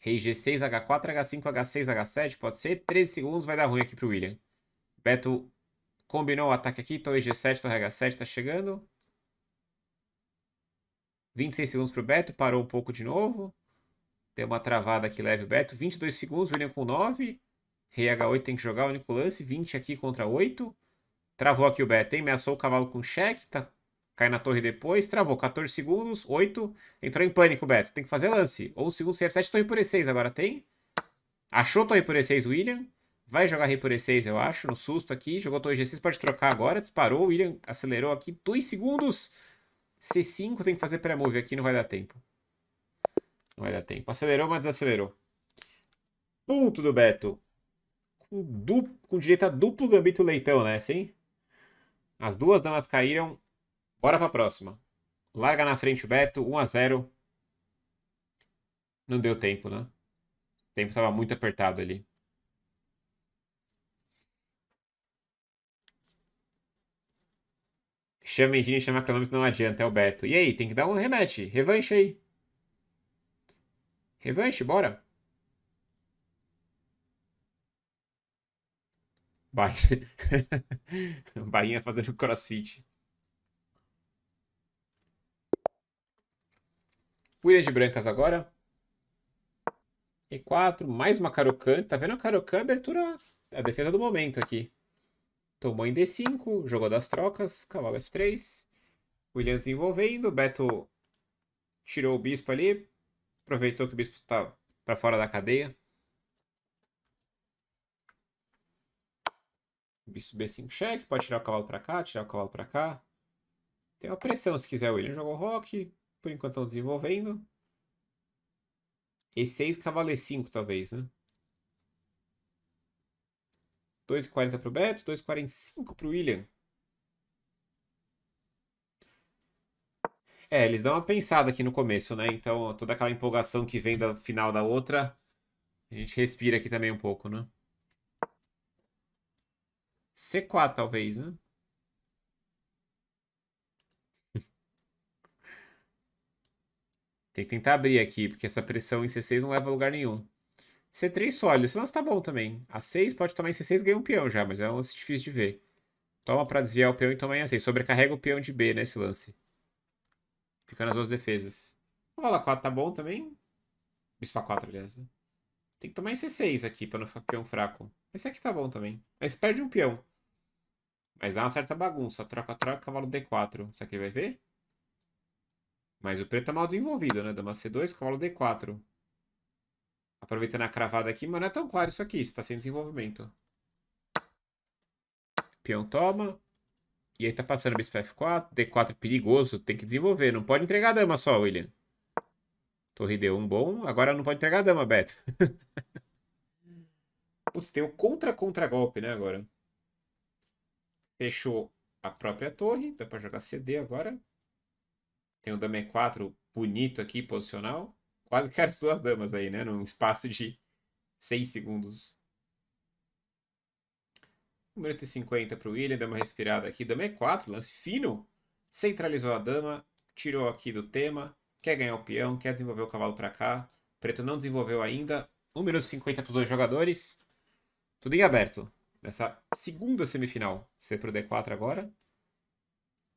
Rei G6, H4, H5, H6, H7, pode ser. 13 segundos, vai dar ruim aqui pro William. Beto combinou o ataque aqui, torre G7, torre H7 tá chegando. 26 segundos pro Beto, parou um pouco de novo. Deu uma travada aqui leve o Beto. 22 segundos, William com 9. Rei H8 tem que jogar o único lance. 20 aqui contra 8. Travou aqui o Beto, hein? Ameaçou o cavalo com cheque. Tá... Cai na torre depois. Travou 14 segundos, 8. Entrou em pânico o Beto. Tem que fazer lance. 11 segundos, CF7, torre por E6 agora tem. Achou torre por E6 William. Vai jogar rei por E6, eu acho, no susto aqui. Jogou torre G6, pode trocar agora. Disparou, o William acelerou aqui. 2 segundos. C5 tem que fazer pré-move aqui, não vai dar tempo. Não vai dar tempo. Acelerou, mas desacelerou. Ponto do Beto. Com, duplo, com direito a duplo gambito leitão né sim As duas damas caíram. Bora pra próxima. Larga na frente o Beto. 1 a 0 Não deu tempo, né? O tempo estava muito apertado ali. Chama engine, chama cronômetro, não adianta, é o Beto. E aí, tem que dar um remete. Revanche aí. Revanche, bora. Bahia... Bahia fazendo crossfit. William de brancas agora. E4, mais uma Karokan. Tá vendo a Karokan? Abertura, a defesa do momento aqui. Tomou em D5, jogou das trocas, cavalo F3. William desenvolvendo, Beto tirou o bispo ali, Aproveitou que o bispo estava tá para fora da cadeia. Bispo B5 cheque, pode tirar o cavalo para cá, tirar o cavalo para cá. Tem uma pressão se quiser, o William. Jogou rock, por enquanto estão desenvolvendo. E6, cavalo E5 talvez, né? 2,40 para o Beto, 2,45 para o William. É, eles dão uma pensada aqui no começo, né? Então, toda aquela empolgação que vem do final da outra, a gente respira aqui também um pouco, né? C4, talvez, né? Tem que tentar abrir aqui, porque essa pressão em C6 não leva a lugar nenhum. C3 sólido, esse lance tá bom também. A6 pode tomar em C6 e ganhar um peão já, mas é um lance difícil de ver. Toma para desviar o peão e toma em A6. Sobrecarrega o peão de B nesse né, lance. Fica nas duas defesas. Bola 4 tá bom também. Bispa 4, aliás. Né? Tem que tomar em C6 aqui pra não ficar peão fraco. Esse aqui tá bom também. Mas perde um peão. Mas dá uma certa bagunça. Troca, troca, cavalo D4. Isso aqui vai ver? Mas o preto tá mal desenvolvido, né? Dama C2, cavalo D4. Aproveitando a cravada aqui, mas não é tão claro isso aqui. Isso tá sem desenvolvimento. Peão toma. E aí tá passando bispo F4. D4 perigoso. Tem que desenvolver. Não pode entregar a dama só, William. Torre D1 bom. Agora não pode entregar a dama, Beto. Putz, tem o contra-contra-golpe, né, agora. Fechou a própria torre. Dá pra jogar CD agora. Tem o dama E4 bonito aqui, posicional. Quase que as duas damas aí, né? Num espaço de 6 segundos. 1 minuto e 50 para o William, dá uma respirada aqui. Dama E4, lance fino. Centralizou a dama, tirou aqui do tema. Quer ganhar o peão, quer desenvolver o cavalo para cá. Preto não desenvolveu ainda. 1 minuto e 50 para os dois jogadores. Tudo em aberto. Nessa segunda semifinal. C para o D4 agora.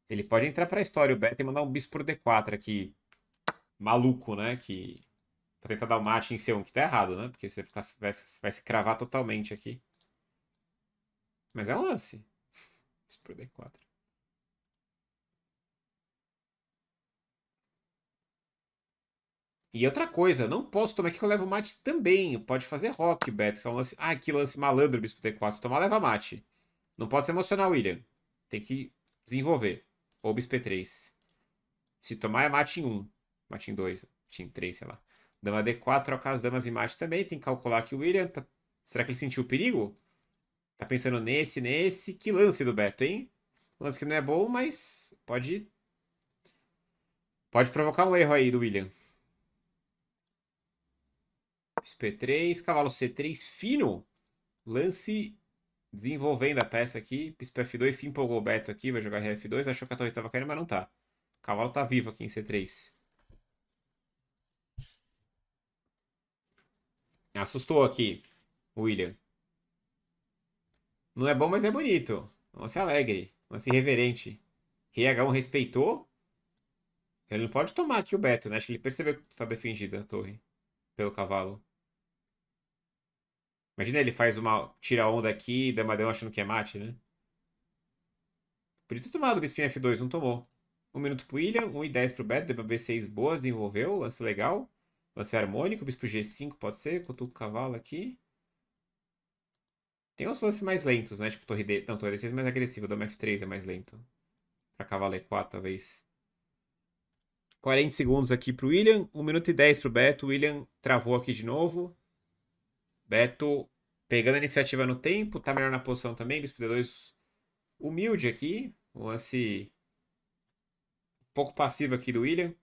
Ele pode entrar para a história, o Beto, e mandar um bis por D4 aqui. Maluco, né? Que... Pra tentar dar o um mate em C1, que tá errado, né? Porque você vai se cravar totalmente aqui. Mas é um lance. Bispo D4. E outra coisa, não posso tomar aqui é que eu levo mate também. Pode fazer rock, Beto, que é um lance. Ah, que lance malandro, bispo D4. Se tomar, leva mate. Não pode se emocionar, William. Tem que desenvolver. Ou bispo 3 Se tomar, é mate em 1. Mate em 2. Mate em 3, sei lá. Dama D4, trocar as damas e mate também. Tem que calcular que o William. Tá... Será que ele sentiu o perigo? Tá pensando nesse, nesse. Que lance do Beto, hein? Lance que não é bom, mas pode. Pode provocar um erro aí do William. sp 3 cavalo C3 fino. Lance desenvolvendo a peça aqui. Bispo F2 se empolgou o Beto aqui, vai jogar RF2. Achou que a torre tava caindo, mas não tá. O cavalo tá vivo aqui em C3. Assustou aqui, William. Não é bom, mas é bonito. lance alegre. lance irreverente. RH1 respeitou. Ele não pode tomar aqui o Beto, né? Acho que ele percebeu que tá defendida a torre. Pelo cavalo. Imagina ele faz uma tira onda aqui e Damadão achando que é mate, né? Podia ter tomado o Bispinho F2, não tomou. um minuto pro William, 1 um e 10 pro Beto, deu B6 boa, desenvolveu, lance legal. Lance harmônico, bispo G5 pode ser, cutuca o cavalo aqui. Tem uns lances mais lentos, né? Tipo, torre D. Não, torre D6 é mais agressivo, dama F3 é mais lento. Pra cavalo E4, talvez. 40 segundos aqui pro William, 1 minuto e 10 pro Beto. O William travou aqui de novo. Beto pegando a iniciativa no tempo, tá melhor na posição também. Bispo D2 humilde aqui. Um lance um pouco passivo aqui do William.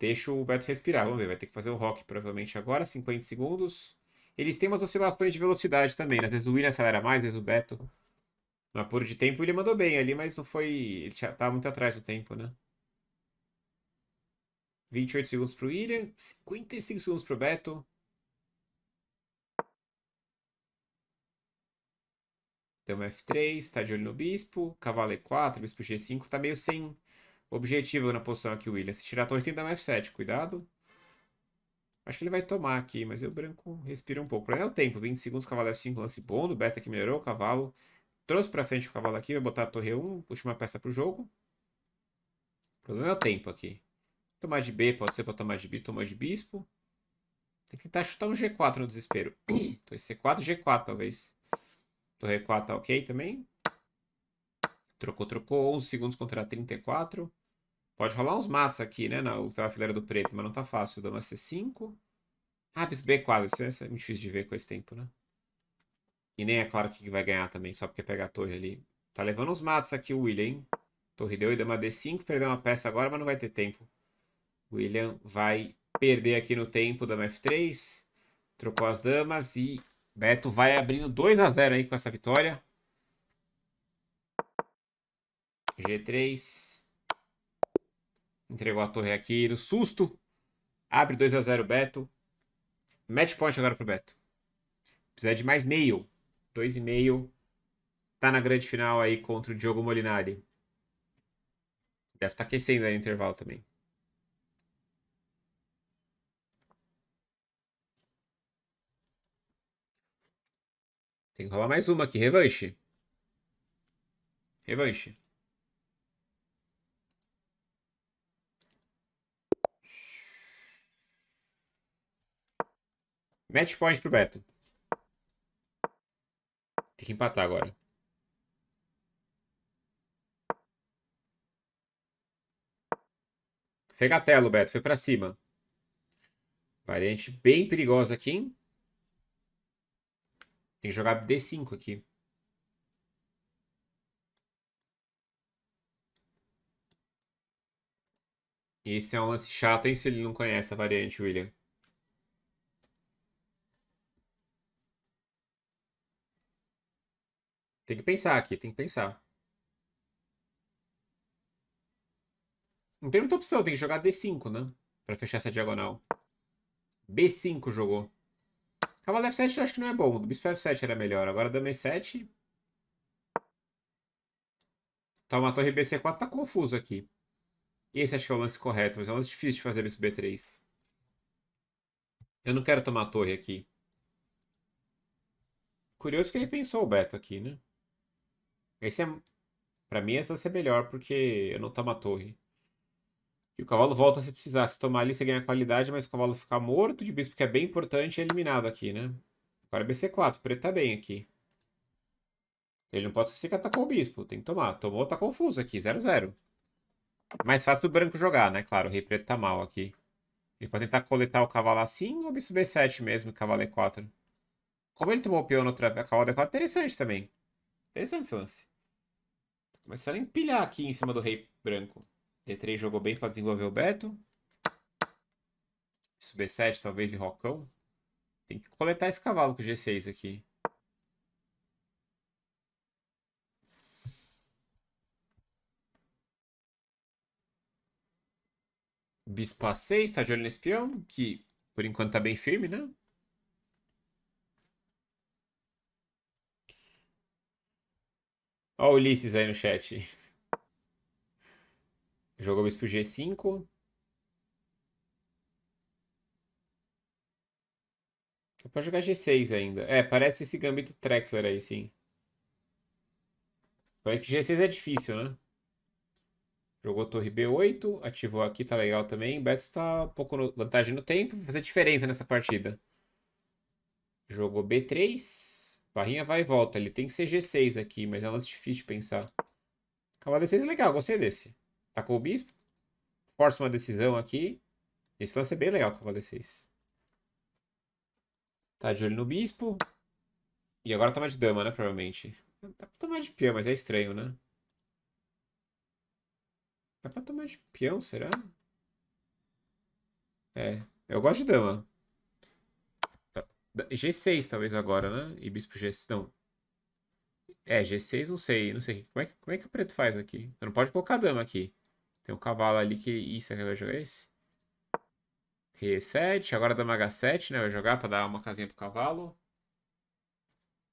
Deixa o Beto respirar. Vamos ver, vai ter que fazer o rock provavelmente agora, 50 segundos. Eles têm umas oscilações de velocidade também. Né? Às vezes o William acelera mais, às vezes o Beto. No apuro de tempo, ele mandou bem ali, mas não foi. Ele já tá muito atrás do tempo, né? 28 segundos pro William, 55 segundos pro Beto. Tem F3, tá de olho no Bispo. Cavalo E4, Bispo G5. Tá meio sem objetivo na posição aqui o William. Se tirar a torre, tem que dar uma F7. Cuidado. Acho que ele vai tomar aqui, mas o branco respira um pouco. É o tempo, 20 segundos, cavalo F5, é lance bom do beta que melhorou, o cavalo trouxe para frente o cavalo aqui, vai botar a torre 1, última peça pro jogo. O problema é o tempo aqui. Tomar de B, pode ser pra tomar de B, tomar de bispo. Tem que tentar chutar um G4 no desespero. então C4, G4 talvez. Torre 4 tá ok também. Trocou, trocou, 11 segundos contra 34. Pode rolar uns matos aqui, né? Tá na fileira do preto, mas não tá fácil. Dama C5. Ah, bispo B4. Isso é muito difícil de ver com esse tempo, né? E nem é claro o que vai ganhar também, só porque pegar a torre ali. Tá levando uns matos aqui o William, hein? Torre deu e dama D5. Perdeu uma peça agora, mas não vai ter tempo. William vai perder aqui no tempo, dama F3. Trocou as damas e Beto vai abrindo 2 a 0 aí com essa vitória. G3. Entregou a torre aqui no susto. Abre 2 a 0 Beto. Match point agora pro Beto. Precisa de mais meio. 2,5. Tá na grande final aí contra o Diogo Molinari. Deve estar tá aquecendo aí no intervalo também. Tem que rolar mais uma aqui. Revanche. Revanche. Match point pro Beto. Tem que empatar agora. Fegatelo, Beto. Foi para cima. Variante bem perigosa aqui, hein? Tem que jogar D5 aqui. Esse é um lance chato, hein? Se ele não conhece a variante, William. Tem que pensar aqui, tem que pensar. Não tem muita opção, tem que jogar D5, né? Pra fechar essa diagonal. B5 jogou. Cavalo F7 eu acho que não é bom. Do bispo F7 era melhor. Agora dama E7. Toma a torre BC4, tá confuso aqui. Esse acho que é o lance correto, mas é um lance difícil de fazer bispo B3. Eu não quero tomar a torre aqui. Curioso que ele pensou o Beto aqui, né? Esse é. Pra mim, essa vai ser melhor, porque eu não tomo a torre. E o cavalo volta se precisar. Se tomar ali, você ganha qualidade, mas o cavalo ficar morto de bispo, que é bem importante, é eliminado aqui, né? Agora é BC4, o preto tá bem aqui. Ele não pode esquecer que atacou o bispo, tem que tomar. Tomou, tá confuso aqui, 0-0. Mais fácil do branco jogar, né? Claro, o rei preto tá mal aqui. Ele pode tentar coletar o cavalo assim ou bispo B7 mesmo, cavalo E4. Como ele tomou o peão na outra... cavalo E4, é interessante também. Interessante esse lance. Começaram a empilhar aqui em cima do rei branco. D3 jogou bem pra desenvolver o Beto. Isso B7 talvez e Rocão. Tem que coletar esse cavalo com G6 aqui. Bispo A6, tá de olho no espião, que por enquanto tá bem firme, né? Olha o Ulisses aí no chat. Jogou bispo G5. Dá pra jogar G6 ainda. É, parece esse gambito Trexler aí, sim. Vai que G6 é difícil, né? Jogou torre B8, ativou aqui, tá legal também. Beto tá um pouco no... vantagem no tempo, vai fazer diferença nessa partida. Jogou B3. Barrinha vai e volta. Ele tem que ser g 6 aqui, mas é umas difícil de pensar. Cavalo D6 é legal, gostei desse. Tacou tá o bispo. Força uma decisão aqui. Esse lance é bem legal, cavalo D6. Tá de olho no bispo. E agora tá mais de dama, né? Provavelmente. Dá tá pra tomar de peão, mas é estranho, né? Dá tá pra tomar de peão, será? É. Eu gosto de dama. G6 talvez agora, né? E bispo G6. Não. É, G6 não sei, não sei. Como é, que, como é que o preto faz aqui? Você não pode colocar dama aqui. Tem um cavalo ali que... Isso será que vai jogar esse? R7, agora dama H7, né? Vai jogar pra dar uma casinha pro cavalo.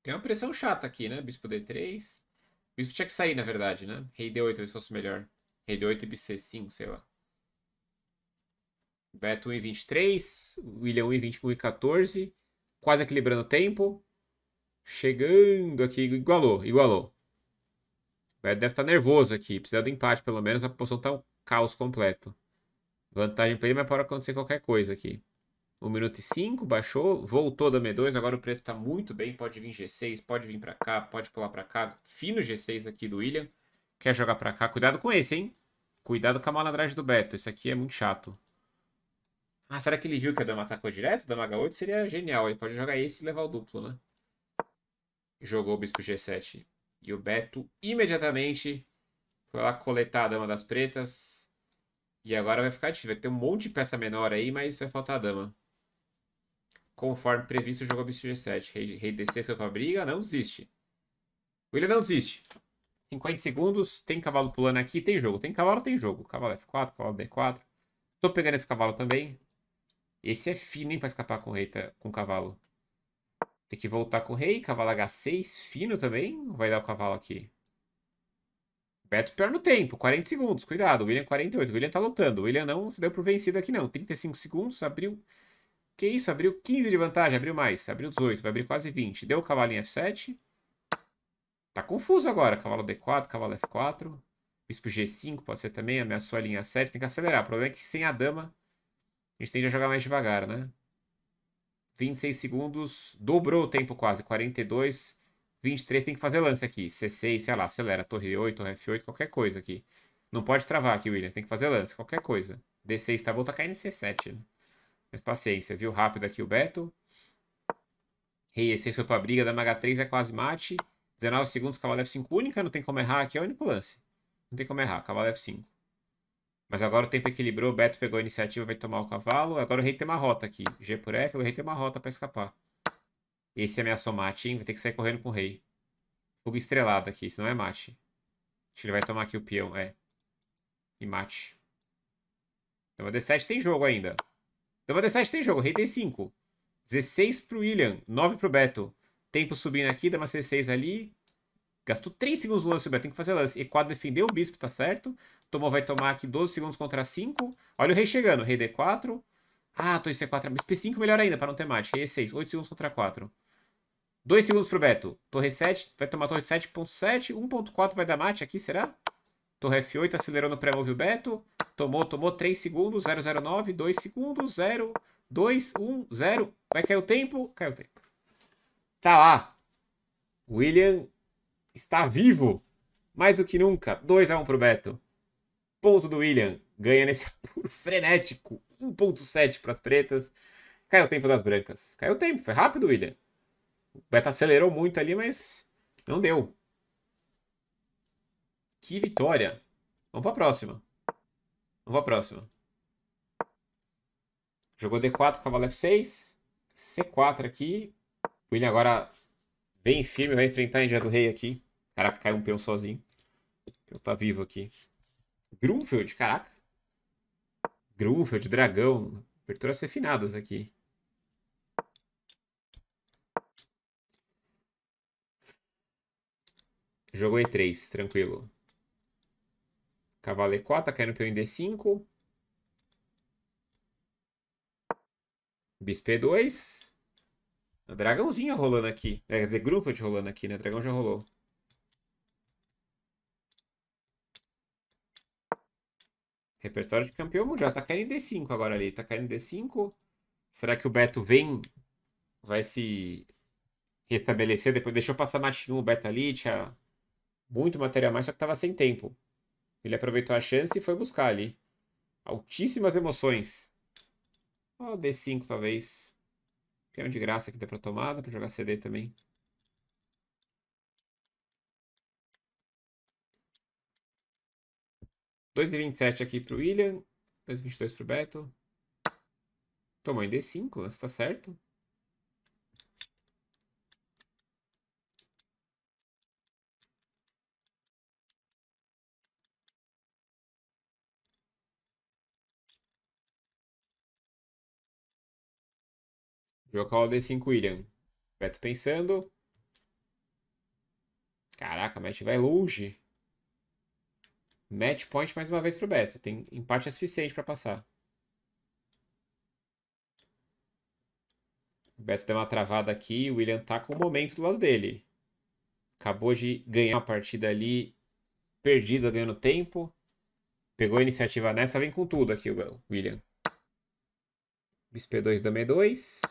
Tem uma pressão chata aqui, né? Bispo D3. Bispo tinha que sair, na verdade, né? Rei D8 talvez fosse melhor. Rei D8 e BC5, sei lá. Beto 1 e 23. William 1 e 1,14. Quase equilibrando o tempo. Chegando aqui, igualou, igualou. O Beto deve estar tá nervoso aqui. Precisa do empate, pelo menos. A posição está um caos completo. Vantagem para ele, mas pode acontecer qualquer coisa aqui. 1 minuto e 5, baixou, voltou da M2, agora o preto está muito bem, pode vir G6, pode vir para cá, pode pular para cá. Fino G6 aqui do William, quer jogar para cá, cuidado com esse, hein? Cuidado com a malandragem do Beto, esse aqui é muito chato. Ah, será que ele viu que a dama atacou direto? Dama H8 seria genial. Ele pode jogar esse e levar o duplo, né? Jogou o bispo G7. E o Beto imediatamente foi lá coletar a dama das pretas. E agora vai ficar difícil. Vai ter um monte de peça menor aí, mas vai faltar a dama. Conforme previsto, jogou bispo G7. Rei, rei D6 foi pra briga. Não desiste. William não desiste. 50 segundos, tem cavalo pulando aqui, tem jogo. Tem cavalo, tem jogo. Cavalo F4, cavalo D4. Tô pegando esse cavalo também. Esse é fino, hein, pra escapar com rei, tá, com cavalo. Tem que voltar com rei, cavalo H6, fino também. Vai dar o cavalo aqui. Beto pior no tempo, 40 segundos, cuidado. William 48, William tá lutando. William não se deu por vencido aqui não. 35 segundos, abriu... Que isso, abriu 15 de vantagem, abriu mais. Abriu 18, vai abrir quase 20. Deu o cavalo em F7. Tá confuso agora, cavalo D4, cavalo F4. Bispo G5 pode ser também, ameaçou a linha 7, tem que acelerar. O problema é que sem a dama a gente tende a jogar mais devagar, né? 26 segundos, dobrou o tempo quase, 42, 23, tem que fazer lance aqui, C6, sei lá, acelera, torre 8, torre F8, qualquer coisa aqui. Não pode travar aqui, William, tem que fazer lance, qualquer coisa. D6 tá bom, tá caindo em C7, né? Mas paciência, viu rápido aqui o Beto. Rei E6 foi pra briga, dama H3 é quase mate, 19 segundos, cavalo F5, única, não tem como errar aqui, é o único lance. Não tem como errar, cavalo F5. Mas agora o tempo equilibrou, o Beto pegou a iniciativa, vai tomar o cavalo. Agora o rei tem uma rota aqui. G por F, o rei tem uma rota pra escapar. Esse é ameaçou mate, hein? Vai ter que sair correndo com o rei. Fuga estrelada aqui, senão é mate. Acho que ele vai tomar aqui o peão, é. E mate. Dama então, D7 tem jogo ainda. Dama então, D7 tem jogo, rei D5. 16 pro William, 9 pro Beto. Tempo subindo aqui, dama C6 ali. Gastou 3 segundos no lance, Beto. Tem que fazer lance. E4 defendeu o bispo, tá certo. Tomou, vai tomar aqui 12 segundos contra 5. Olha o rei chegando. Rei D4. Ah, 2 C4. Bispo P5 melhor ainda, para não ter mate. Rei E6. 8 segundos contra 4. 2 segundos pro Beto. Torre 7. Vai tomar torre 7.7. 1.4 vai dar mate aqui, será? Torre F8 acelerou no pré-move o Beto. Tomou, tomou 3 segundos. 009. 2 segundos. 0. 2, 1, 0. Vai cair o tempo? Caiu o tempo. Tá lá. William está vivo. Mais do que nunca. 2 a 1 para o Beto. Ponto do William. Ganha nesse apuro frenético. 1.7 para as pretas. Caiu o tempo das brancas. Caiu o tempo. Foi rápido, William. O Beto acelerou muito ali, mas não deu. Que vitória. Vamos para a próxima. Vamos para a próxima. Jogou D4, cavalo F6. C4 aqui. O William agora bem firme, vai enfrentar a Índia do Rei aqui. Caraca, caiu um peão sozinho. Peão tá vivo aqui. Grunfeld, caraca. Grunfeld, dragão. Aberturas refinadas aqui. Jogou e 3, tranquilo. Cavalo E4, tá caindo peão em D5. Bispo E2. Dragãozinho rolando aqui. É, quer dizer, Grunfeld rolando aqui, né? Dragão já rolou. Repertório de campeão mundial. Tá caindo D5 agora ali. Tá caindo D5. Será que o Beto vem? Vai se restabelecer depois? Deixou passar matinho o Beto ali. Tinha muito material mais, só que tava sem tempo. Ele aproveitou a chance e foi buscar ali. Altíssimas emoções. Ó, oh, D5 talvez. Peão de graça que dá pra tomar, dá pra jogar CD também. 2,27 aqui para o William. 2,22 para o Beto. Tomou em D5, lance tá certo. Jogou o D5 William. Beto pensando. Caraca, mas vai longe. Match point mais uma vez pro Beto. Tem empate é suficiente para passar. O Beto deu uma travada aqui. O William tá com o momento do lado dele. Acabou de ganhar a partida ali. Perdida, ganhando tempo. Pegou a iniciativa nessa. Vem com tudo aqui o William. Bispo 2 dama 2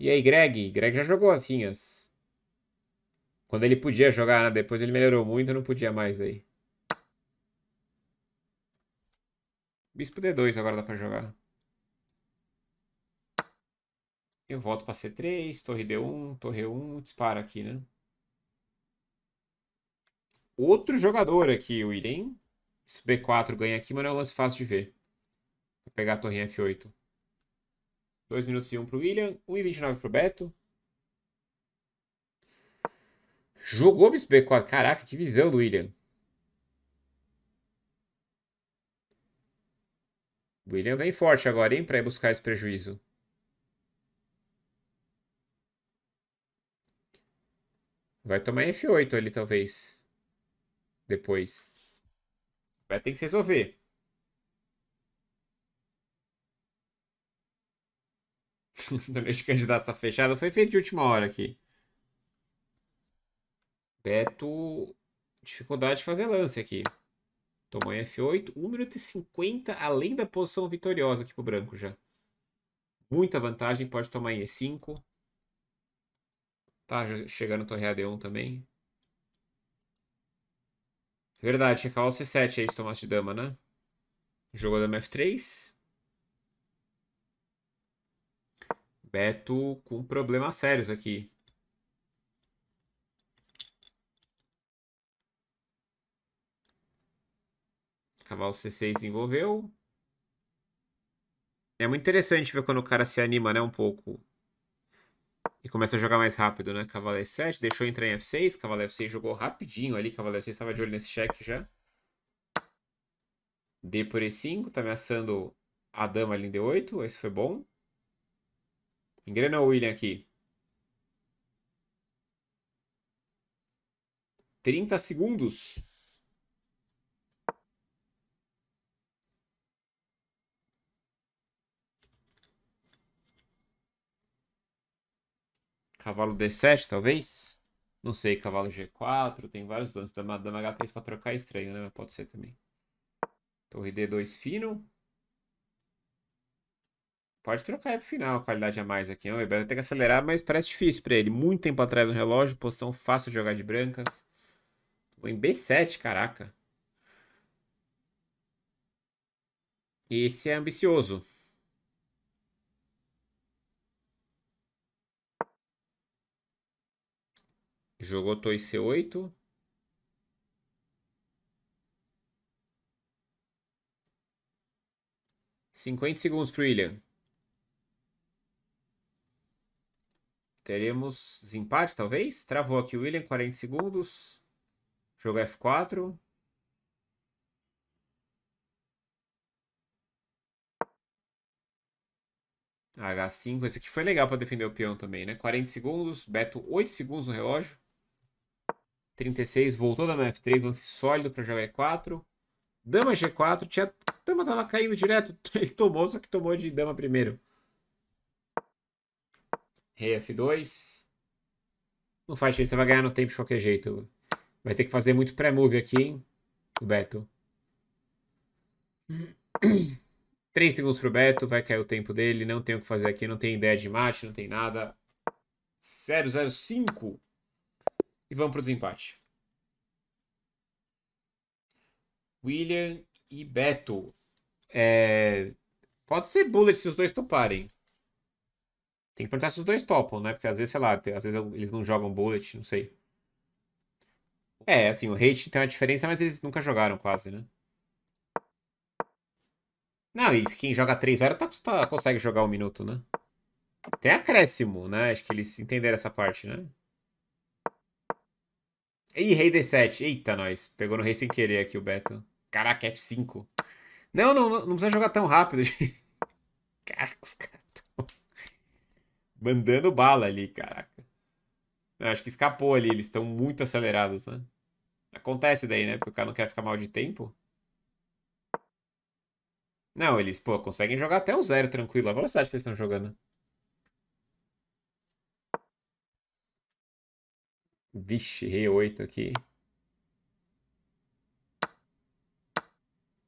E aí, Greg? Greg já jogou as rinhas. Quando ele podia jogar, né? Depois ele melhorou muito, não podia mais aí. Bispo D2 agora dá pra jogar. Eu volto pra C3, torre D1, torre 1, dispara aqui, né? Outro jogador aqui, o Irem. Se B4 ganha aqui, mas não é um lance fácil de ver. Vou pegar a torre em F8. 2 minutos e 1 pro William, 1 e 29 pro Beto. Jogou bispo B4. Caraca, que visão do William. William vem forte agora, hein, para ir buscar esse prejuízo. Vai tomar F8 ali, talvez. Depois. Vai ter que se resolver. Torneio de candidato está fechado. Foi feito de última hora aqui. Beto. Dificuldade de fazer lance aqui. Tomou em F8. 1 minuto e 50 além da posição vitoriosa aqui pro branco já. Muita vantagem. Pode tomar em E5. Tá chegando torre AD1 também. Verdade, checar o C7 aí se tomasse de dama, né? Jogou dama F3. Beto com problemas sérios aqui. Cavalo C6 envolveu. É muito interessante ver quando o cara se anima, né? Um pouco. E começa a jogar mais rápido, né? Cavalo f 7 deixou entrar em F6. Cavalo F6 jogou rapidinho ali. Cavalo F6 estava de olho nesse cheque já. D por E5, tá ameaçando a dama ali em D8. Esse foi bom. Engrena o William aqui. 30 segundos. Cavalo D7, talvez? Não sei, cavalo G4, tem vários danos Dama, dama H3 pra trocar é estranho, né? pode ser também. Torre D2 fino. Pode trocar aí pro final, qualidade a mais aqui. O Ebel tem que acelerar, mas parece difícil pra ele. Muito tempo atrás no relógio, posição fácil de jogar de brancas. Tô em B7, caraca. Esse é ambicioso. Jogou Toy C8. Cinquenta segundos para o William. Teremos desempate, talvez. Travou aqui o William, 40 segundos. Jogo F4. H5, esse aqui foi legal para defender o peão também, né? 40 segundos, Beto 8 segundos no relógio. 36, voltou da dama F3, lance sólido para jogar E4. Dama G4, tinha... dama tava caindo direto. Ele tomou, só que tomou de dama primeiro. Rei F2. Não faz você vai ganhar no tempo de qualquer jeito. Vai ter que fazer muito pré-move aqui, hein? O Beto. 3 segundos pro Beto, vai cair o tempo dele. Não tem o que fazer aqui, não tem ideia de mate, não tem nada. 005. E vamos para o desempate. William e Beto. É... Pode ser Bullet se os dois toparem. Tem que perguntar se os dois topam, né? Porque às vezes, sei lá, às vezes eles não jogam Bullet, não sei. É, assim, o hate tem uma diferença, mas eles nunca jogaram quase, né? Não, e quem joga 3-0 tá, tá, consegue jogar um minuto, né? Tem acréscimo, né? Acho que eles entenderam essa parte, né? Ih, rei D7. Eita, nós. Pegou no rei sem querer aqui o Beto. Caraca, F5. Não, não, não, precisa jogar tão rápido. Gente. Caraca, os caras tão... Mandando bala ali, caraca. Não, acho que escapou ali. Eles estão muito acelerados, né? Acontece daí, né? Porque o cara não quer ficar mal de tempo. Não, eles, pô, conseguem jogar até o zero tranquilo. A velocidade que eles estão jogando. Vixe, rei 8 aqui.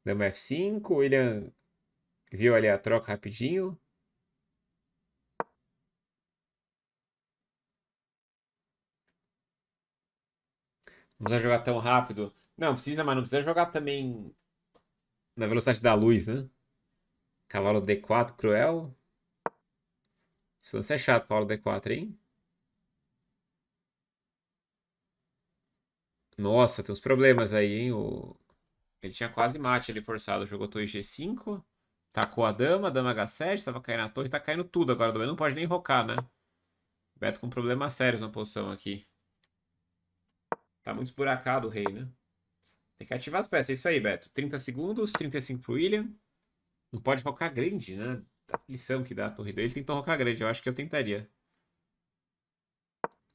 Dama F5, William viu ali a troca rapidinho. Não precisa jogar tão rápido. Não, precisa, mas não precisa jogar também na velocidade da luz, né? Cavalo D4 cruel. Isso não é chato, cavalo D4, hein? Nossa, tem uns problemas aí, hein? O... Ele tinha quase mate ele forçado. Jogou torre G5, tacou a dama, dama H7, tava caindo a torre, tá caindo tudo agora. Não pode nem rocar, né? Beto com problemas sérios na posição aqui. Tá muito esburacado o rei, né? Tem que ativar as peças, é isso aí, Beto. 30 segundos, 35 pro William. Não pode rocar grande, né? Tá lição que dá a torre dele. Tentou rocar grande, eu acho que eu tentaria.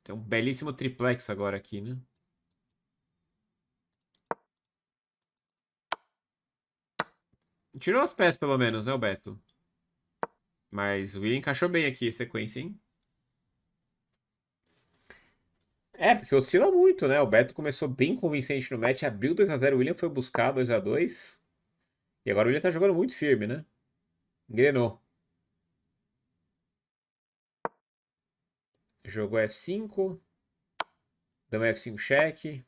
Tem um belíssimo triplex agora aqui, né? Tirou as pés, pelo menos, né, o Beto? Mas o William encaixou bem aqui a sequência, hein? É, porque oscila muito, né? O Beto começou bem convincente no match, abriu 2x0, o William foi buscar 2x2. E agora o William tá jogando muito firme, né? Engrenou. Jogou F5. Dama F5 cheque.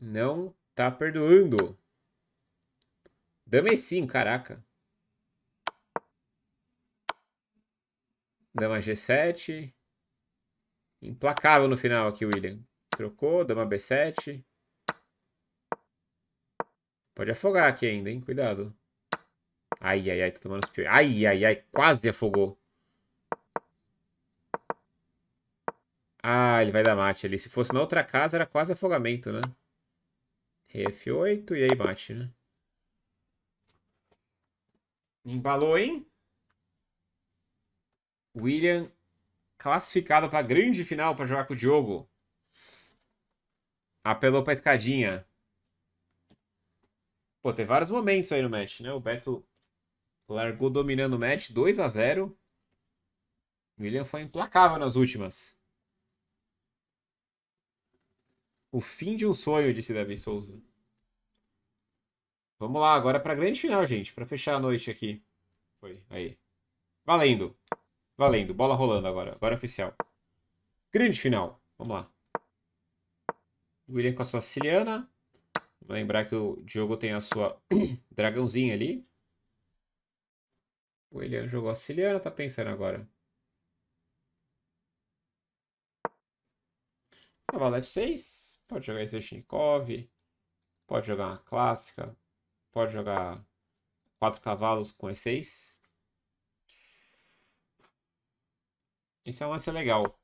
Não. Tá perdoando. Dama E5, é caraca. Dama G7. Implacável no final aqui, William. Trocou, dama B7. Pode afogar aqui ainda, hein? Cuidado. Ai, ai, ai, tô tomando os piores. Ai, ai, ai, quase afogou. Ah, ele vai dar mate ali. Se fosse na outra casa, era quase afogamento, né? F8 e aí bate, né? Embalou, hein? William classificado para a grande final para jogar com o Diogo. Apelou para escadinha. Pô, teve vários momentos aí no match, né? O Beto largou dominando o match 2 a 0. William foi implacável nas últimas. O fim de um sonho, disse Davi Souza. Vamos lá, agora é para grande final, gente, para fechar a noite aqui. Foi, aí. Valendo. Valendo, bola rolando agora, agora é oficial. Grande final, vamos lá. William com a sua Siciliana. Lembrar que o Diogo tem a sua dragãozinha ali. O William jogou a Siciliana, tá pensando agora. Cavalo F6. Pode jogar Sveshnikov, pode jogar uma clássica, pode jogar quatro cavalos com E6. Esse é um lance legal.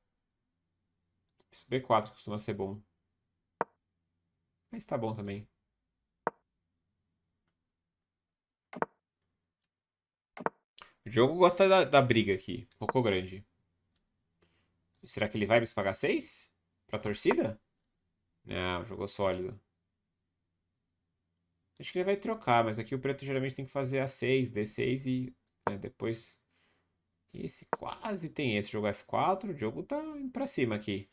Esse B4 costuma ser bom. Mas tá bom também. O jogo gosta da, da briga aqui. Cocô grande. Será que ele vai me pagar 6? Pra torcida? Não, é, jogou sólido. Acho que ele vai trocar, mas aqui o preto geralmente tem que fazer A6, D6 e né, depois... Esse quase tem esse. Jogo F4, o jogo tá indo pra cima aqui.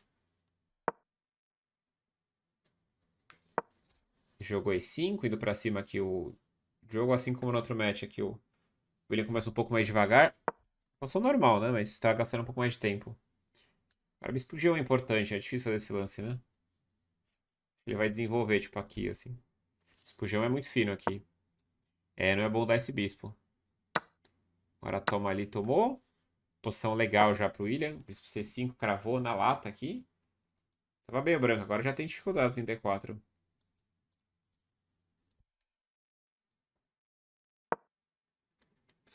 jogou E5, indo pra cima aqui o jogo, assim como no outro match aqui o William começa um pouco mais devagar. Passou normal, né? Mas tá gastando um pouco mais de tempo. agora bispo G é importante, é difícil fazer esse lance, né? Ele vai desenvolver, tipo, aqui, assim. Esse pujão é muito fino aqui. É, não é bom dar esse bispo. Agora toma ali, tomou. Poção legal já pro William. Bispo C5 cravou na lata aqui. Tava bem branco, agora já tem dificuldades em D4.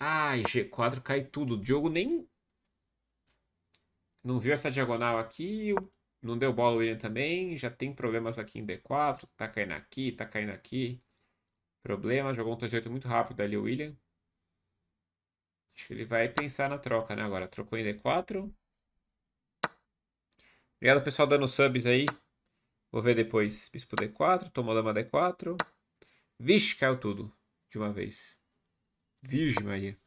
Ai, G4 cai tudo. O Diogo nem... Não viu essa diagonal aqui. O não deu bola o William também. Já tem problemas aqui em D4. Tá caindo aqui, tá caindo aqui. Problema. Jogou um 2 muito rápido ali o William. Acho que ele vai pensar na troca, né? Agora trocou em D4. Obrigado, pessoal, dando subs aí. Vou ver depois. Bispo D4, tomou dama D4. Vixe, caiu tudo de uma vez. Virgem Maria.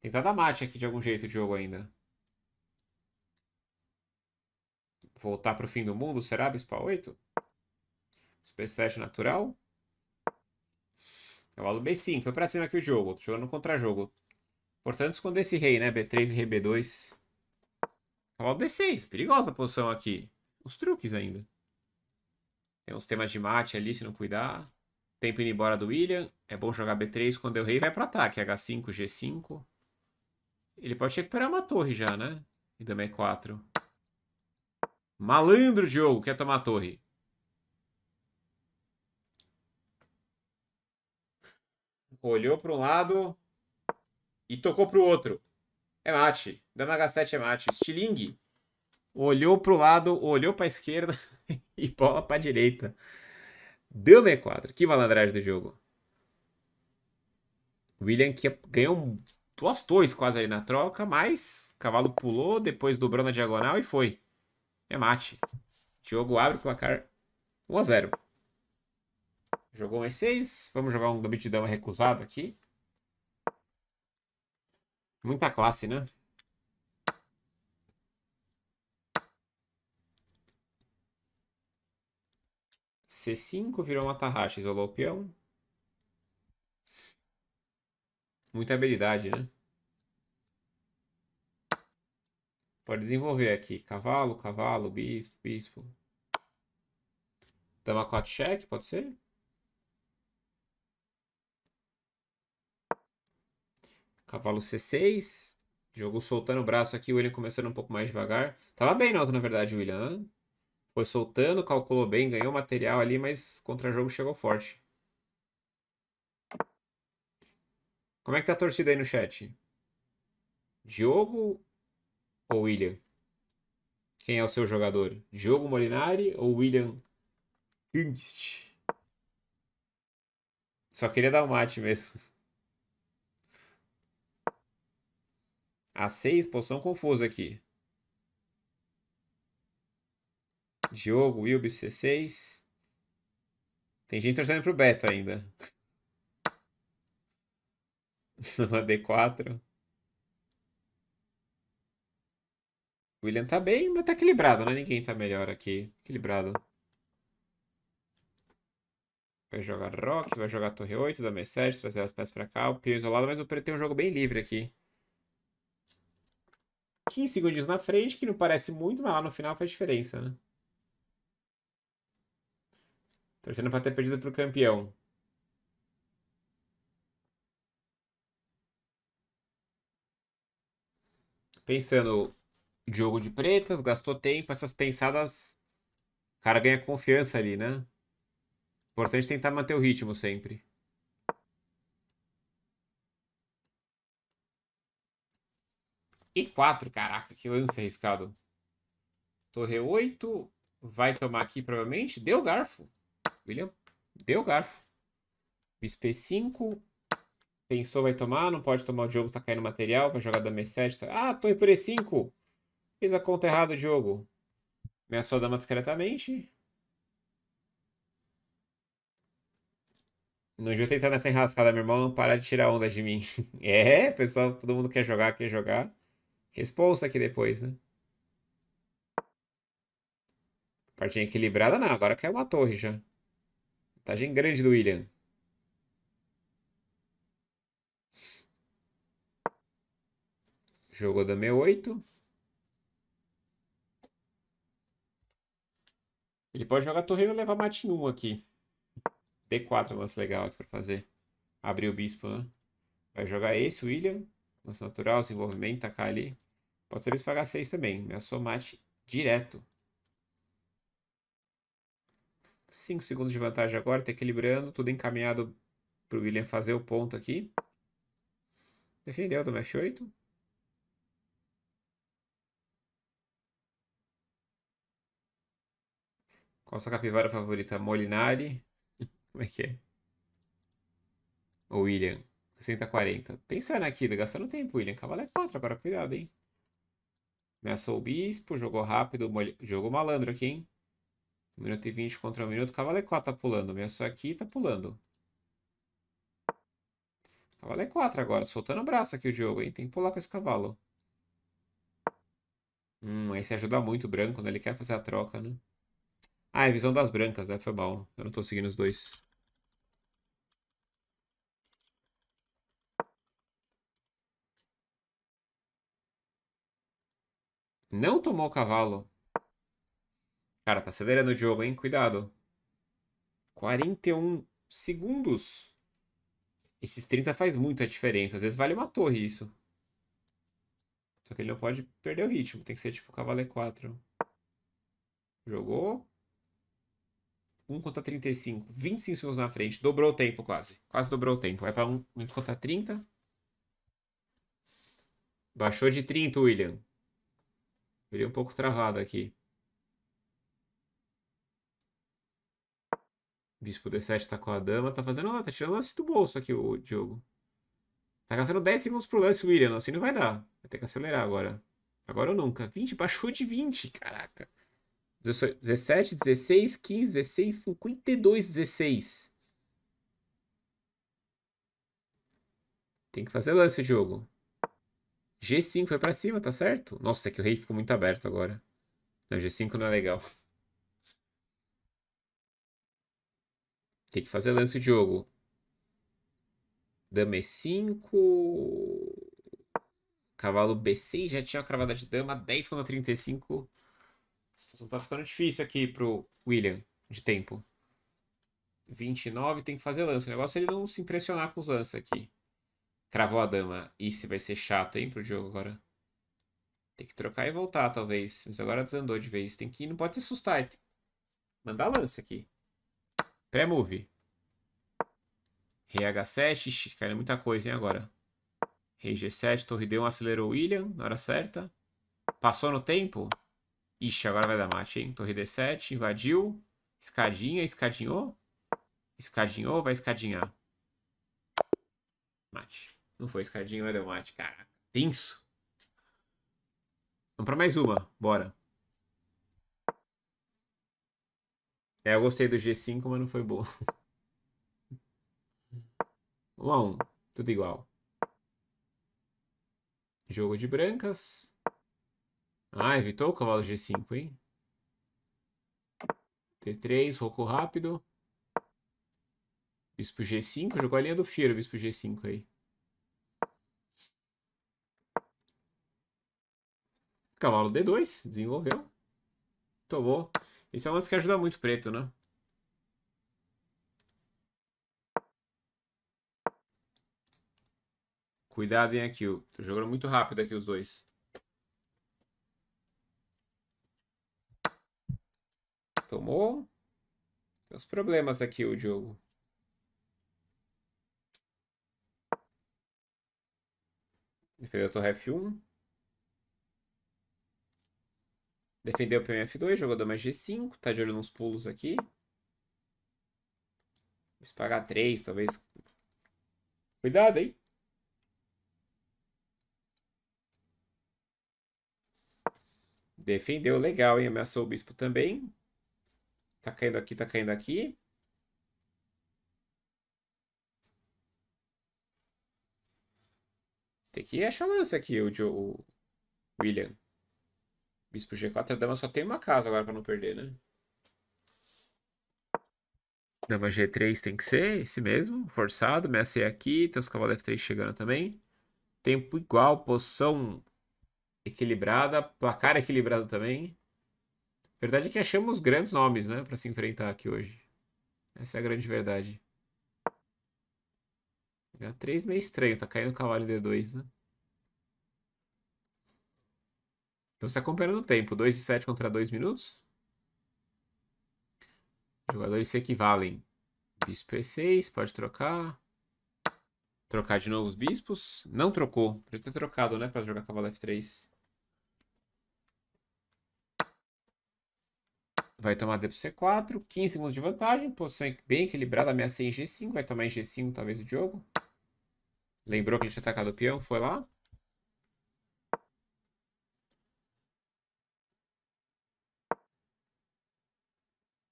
Tentar dar mate aqui de algum jeito o jogo ainda. Voltar para o fim do mundo, será, Bispa 8? Space Flash natural. Cavalo B5. Foi para cima aqui o jogo. Tô jogando contra jogo. Importante esconder esse rei, né? B3 e rei b 2 Cavalo B6. Perigosa a posição aqui. Os truques ainda. Tem uns temas de mate ali, se não cuidar. Tempo indo embora do William. É bom jogar B3. Quando o rei vai para ataque. H5, G5. Ele pode recuperar uma torre já, né? E dama é E4. Malandro, Diogo, quer tomar a torre. Olhou para um lado e tocou para o outro. É mate. Dama H7 é mate. Stiling olhou para o lado, olhou para a esquerda e bola para a direita. Dama E4. É que malandragem do jogo. William que ganhou duas torres quase ali na troca, mas o cavalo pulou, depois dobrou na diagonal e foi. É mate. Diogo abre o placar 1x0. Jogou um E6. Vamos jogar um gambito de dama recusado aqui. Muita classe, né? C5 virou uma tarraxa, isolou o peão. Muita habilidade, né? Pode desenvolver aqui. Cavalo, cavalo, bispo, bispo. Dama 4 cheque, pode ser? Cavalo C6. jogo soltando o braço aqui, o William começando um pouco mais devagar. Tava bem na na verdade, o William. Né? Foi soltando, calculou bem, ganhou material ali, mas contra-jogo chegou forte. Como é que tá a torcida aí no chat? Diogo ou William? Quem é o seu jogador? Diogo Molinari ou William Kingst? Só queria dar um mate mesmo. A6, posição confusa aqui. Diogo, Wilby, C6. Tem gente torcendo pro Beto ainda. Uma D4. O William tá bem, mas tá equilibrado, né? Ninguém tá melhor aqui. Equilibrado. Vai jogar Rock, vai jogar Torre 8, Dama 7, trazer as peças pra cá. O Pio isolado, mas o Preto tem um jogo bem livre aqui. 15 segundos na frente, que não parece muito, mas lá no final faz diferença, né? Torcendo pra ter perdido pro campeão. Pensando, Diogo de pretas, gastou tempo. Essas pensadas. O cara ganha confiança ali, né? Importante tentar manter o ritmo sempre. E 4, caraca, que lance arriscado. Torre 8. Vai tomar aqui, provavelmente. Deu garfo. William, deu garfo. Bispo 5 Pensou, vai tomar. Não pode tomar o jogo, tá caindo material. Vai jogar da E7. Tá... Ah, torre por E5. Fiz a conta errada, Diogo. Me dama discretamente. Não estou tentar nessa enrascada, meu irmão. Não para de tirar onda de mim. é, pessoal, todo mundo quer jogar, quer jogar. Responsa aqui depois, né? Partinha equilibrada, não. Agora caiu uma torre já. Vantagem grande do William. Jogou da 68. 8 Ele pode jogar torreiro e levar mate em 1 aqui. D4 é um lance legal aqui pra fazer. Abrir o bispo, né? Vai jogar esse, William. Lance natural, desenvolvimento, tacar ali. Pode ser bispo pagar 6 também. Ameaçou mate direto. 5 segundos de vantagem agora, tá equilibrando. Tudo encaminhado pro William fazer o ponto aqui. Defendeu, do F8. Qual sua capivara favorita? Molinari? Como é que é? Ou William? 640. Pensando aqui, tá gastando tempo, William. Cavalo é 4 agora, cuidado, hein? Ameaçou o bispo, jogou rápido, mol... jogou malandro aqui, hein? 1 minuto e 20 contra 1 minuto. Cavalo é 4 tá pulando. Ameaçou aqui tá pulando. Cavalo é 4 agora, soltando o braço aqui o jogo, hein? Tem que pular com esse cavalo. Hum, esse ajuda muito o branco né? ele quer fazer a troca, né? Ah, é visão das brancas, né? Foi mal. Eu não tô seguindo os dois. Não tomou o cavalo. Cara, tá acelerando o jogo, hein? Cuidado. 41 segundos. Esses 30 faz muita diferença. Às vezes vale uma torre isso. Só que ele não pode perder o ritmo. Tem que ser tipo cavalo E4. Jogou. 1 contra 35, 25 segundos na frente. Dobrou o tempo quase. Quase dobrou o tempo. Vai para 1 minuto contra 30. Baixou de 30, William. William um pouco travado aqui. Bispo D7 tá com a dama. Tá fazendo. Ah, tá tirando lance do bolso aqui, o Diogo. Tá gastando 10 segundos pro lance, William. Assim não vai dar. Vai ter que acelerar agora. Agora ou nunca. 20, baixou de 20. Caraca. 17, 16, 15, 16, 52, 16. Tem que fazer lance, jogo. G5 foi pra cima, tá certo? Nossa, é que o rei ficou muito aberto agora. Não, G5 não é legal. Tem que fazer lance, jogo. Dama E5. Cavalo B6. Já tinha uma cravada de dama. 10 contra 35. A situação tá ficando difícil aqui pro William de tempo. 29 tem que fazer lance. O negócio é ele não se impressionar com os lances aqui. Cravou a dama. Isso vai ser chato, hein, pro jogo agora. Tem que trocar e voltar, talvez. Mas agora desandou de vez. Tem que ir, não pode se assustar. Mandar lance aqui. Pré-move. Rei H7. Ixi, cara, é muita coisa, hein, agora. Rei G7, torre D1, acelerou o William na hora certa. Passou no tempo? Ixi, agora vai dar mate, hein? Torre D7, invadiu. Escadinha, escadinhou. Escadinhou, vai escadinhar. Mate. Não foi escadinho, mas deu mate. Caraca, tenso. Vamos pra mais uma. Bora. É, eu gostei do G5, mas não foi bom. 1 a 1. Tudo igual. Jogo de brancas. Ah, evitou o cavalo G5, hein? T3, rocou rápido. Bispo G5, jogou a linha do Firo, Bispo G5 aí. Cavalo D2, desenvolveu. Tomou. Isso é um lance que ajuda muito o preto, né? Cuidado, hein, aqui. Tô jogando muito rápido aqui os dois. tomou. Tem uns problemas aqui o jogo. Defendeu a torre F1. Defendeu o pmf 2 jogou dama G5. Tá de olho nos pulos aqui. Vou espagar 3, talvez. Cuidado, hein? Defendeu, legal, hein? Ameaçou o bispo também. Tá caindo aqui, tá caindo aqui. Tem que achar lance aqui, o, Joe, o William. Bispo G4, a dama só tem uma casa agora pra não perder, né? Dama G3 tem que ser esse mesmo, forçado. Messi é aqui, tem os cavalos F3 chegando também. Tempo igual, posição equilibrada, placar equilibrado também. Verdade é que achamos grandes nomes, né, para se enfrentar aqui hoje. Essa é a grande verdade. H3 meio estranho, tá caindo o cavalo D2, né? Então você tá comparando o tempo, 2 e 7 contra 2 minutos. Jogadores se equivalem. Bispo E6, pode trocar. Trocar de novo os bispos. Não trocou, podia ter trocado, né, para jogar cavalo F3. vai tomar D pro C4, 15 segundos de vantagem, posição bem equilibrada, ameaça em G5, vai tomar em G5 talvez o Diogo. Lembrou que a gente tinha atacado o peão, foi lá.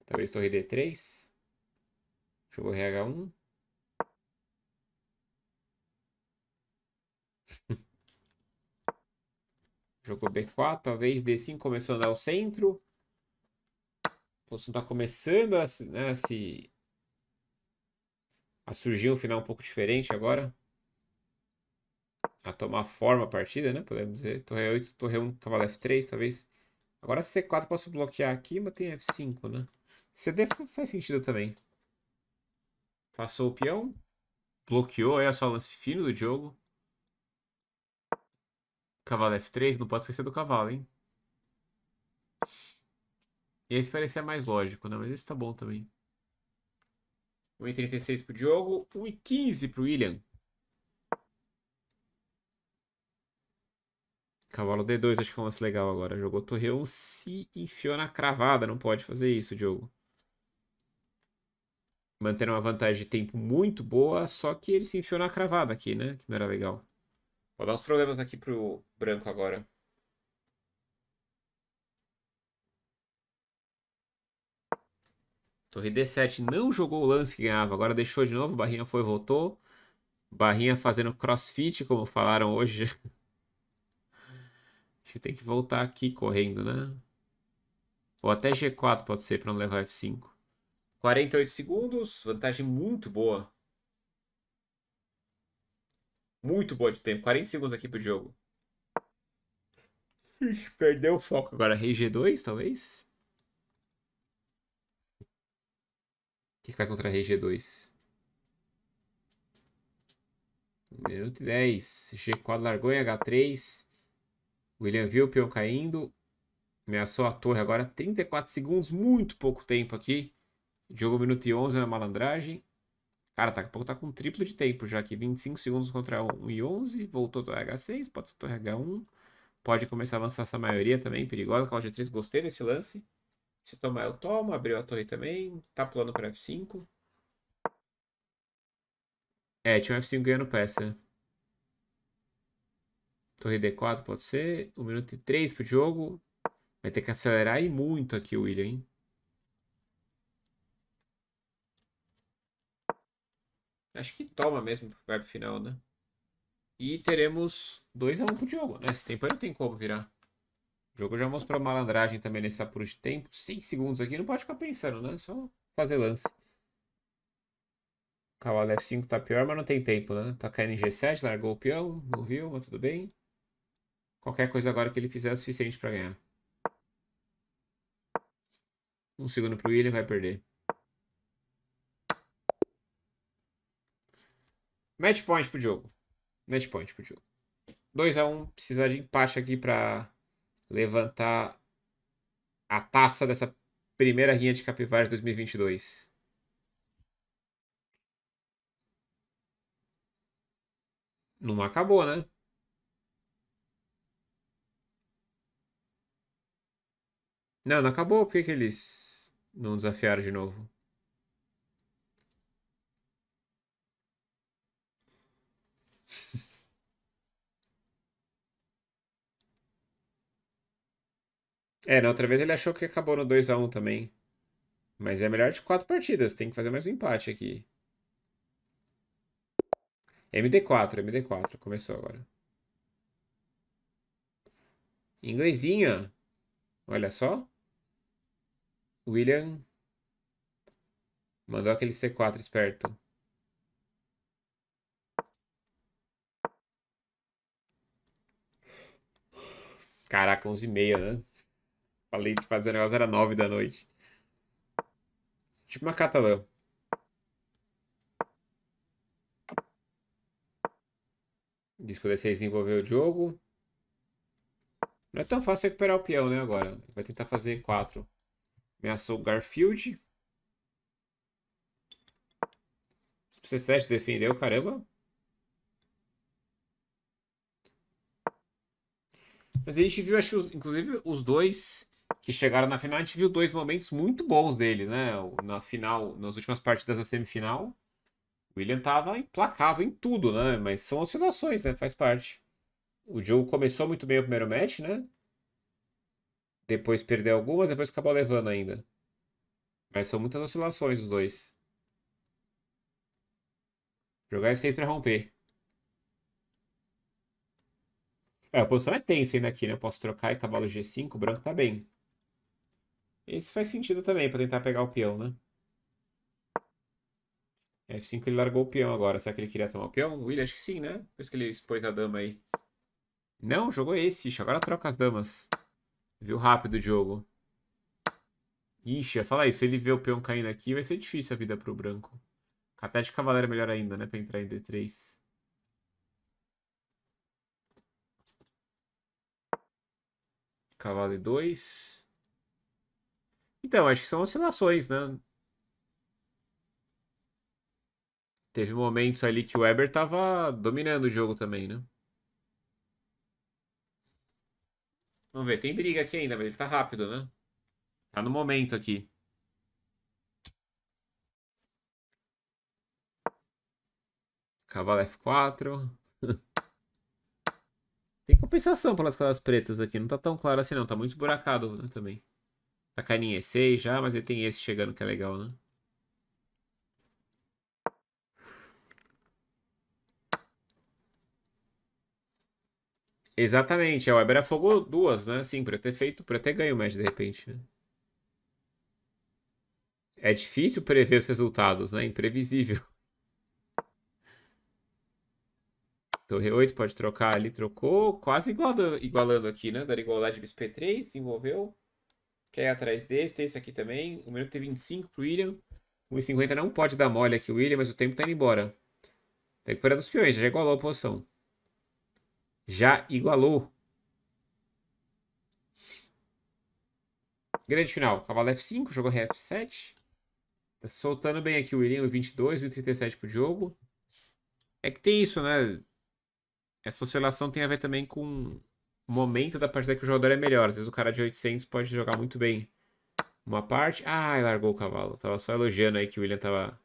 Talvez torre D3. Jogou RH1. Jogou B4, talvez D5 começou a andar ao centro. Boston está começando a, né, a se. a surgir um final um pouco diferente agora. A tomar forma a partida, né? Podemos dizer. Torre 8, torre 1, cavalo F3, talvez. Agora C4 posso bloquear aqui, mas tem F5, né? CD faz sentido também. Passou o peão. Bloqueou aí a sua lance fino do jogo. Cavalo F3, não pode esquecer do cavalo, hein? Esse parecia mais lógico, né? Mas esse tá bom também. 1,36 pro Diogo, 1,15 pro William. Cavalo D2, acho que é um lance legal agora. Jogou torreão, se enfiou na cravada. Não pode fazer isso, Diogo. Mantendo uma vantagem de tempo muito boa, só que ele se enfiou na cravada aqui, né? Que não era legal. Vou dar uns problemas aqui pro branco agora. Torre D7 não jogou o lance que ganhava, agora deixou de novo, Barrinha foi voltou. Barrinha fazendo crossfit, como falaram hoje. Acho que tem que voltar aqui correndo, né? Ou até G4 pode ser para não levar F5. 48 segundos, vantagem muito boa. Muito boa de tempo. 40 segundos aqui pro jogo. Perdeu o foco agora. Rei G2, talvez? O que faz contra a RG2? Minuto 10. G4 largou em H3. William viu o peão caindo. Ameaçou a torre agora. 34 segundos, muito pouco tempo aqui. Jogo minuto e 11 na malandragem. Cara, daqui a pouco tá com um triplo de tempo já aqui. 25 segundos contra 1 e 11. Voltou torre H6, pode ser torre H1. Pode começar a avançar essa maioria também, perigosa. Cláudia 3, gostei desse lance. Se tomar, eu tomo. Abriu a torre também. Tá pulando pra F5. É, tinha um F5 ganhando peça. Torre D4 pode ser. 1 minuto e 3 pro jogo. Vai ter que acelerar e muito aqui o William, hein? Acho que toma mesmo, pro final, né? E teremos 2x1 um pro jogo, Nesse né? tempo aí não tem como virar. O jogo já mostrou malandragem também nesse apuro de tempo. 6 segundos aqui, não pode ficar pensando, né? Só fazer lance. O cavalo F5 tá pior, mas não tem tempo, né? Tá caindo em G7, largou o peão, não viu, mas tudo bem. Qualquer coisa agora que ele fizer é o suficiente para ganhar. Um segundo pro William, vai perder. Match point pro jogo. Match point pro jogo. 2x1, um, precisar de empate aqui pra levantar a taça dessa primeira rinha de capivaras 2022? Não acabou, né? Não, não acabou. Por que, que eles não desafiaram de novo? É, na outra vez ele achou que acabou no 2x1 também. Mas é melhor de quatro partidas, tem que fazer mais um empate aqui. MD4, MD4, começou agora. Inglesinha. Olha só. William mandou aquele C4 esperto. Caraca, 11,5, né? Falei de fazer negócio, era 9 da noite. Tipo uma catalã. Diz que D6 envolveu o jogo. Não é tão fácil recuperar o peão, né, agora. Vai tentar fazer 4. Ameaçou o Garfield. Se C7 defendeu, caramba. Mas a gente viu, acho que, inclusive, os dois que chegaram na final, a gente viu dois momentos muito bons deles, né? Na final, nas últimas partidas da semifinal, o William tava implacável em tudo, né? Mas são oscilações, né? Faz parte. O jogo começou muito bem o primeiro match, né? Depois perdeu algumas, depois acabou levando ainda. Mas são muitas oscilações os dois. Jogar F6 pra romper. É, a posição é tensa ainda aqui, né? Eu posso trocar e cavalo G5, o branco tá bem. Esse faz sentido também, pra tentar pegar o peão, né? F5 é, ele largou o peão agora. Será que ele queria tomar o peão? William, acho que sim, né? Por isso que ele expôs a dama aí. Não, jogou esse. Ixi, agora troca as damas. Viu rápido o jogo. Ixi, falar isso. Se ele vê o peão caindo aqui, vai ser difícil a vida pro branco. Até de cavaleiro é melhor ainda, né? Pra entrar em D3. Cavalo E2. Então, acho que são oscilações, né? Teve momentos ali que o Weber estava dominando o jogo também, né? Vamos ver, tem briga aqui ainda, mas ele tá rápido, né? Tá no momento aqui. Cavalo F4. tem compensação pelas calas pretas aqui, não tá tão claro assim não, tá muito esburacado né, também. Tá carinha E6 já, mas ele tem esse chegando que é legal, né? Exatamente, a Weber afogou duas, né? Sim, pra eu ter feito, pra eu ter ganho o match de repente, né? É difícil prever os resultados, né? Imprevisível. Torre 8 pode trocar ali, trocou. Quase igualando, igualando aqui, né? Dar igualdade de P3, desenvolveu. Quer ir atrás desse, tem esse aqui também. O minuto tem 25 pro William. 1,50 não pode dar mole aqui o William, mas o tempo tá indo embora. Tá recuperando os peões, já igualou a posição. Já igualou. Grande final. Cavalo F5, jogou F7. Tá soltando bem aqui o William, 22 e 37 pro jogo. É que tem isso, né? Essa oscilação tem a ver também com momento da partida que o jogador é melhor. Às vezes o cara de 800 pode jogar muito bem uma parte. Ah, largou o cavalo. Tava só elogiando aí que o William tava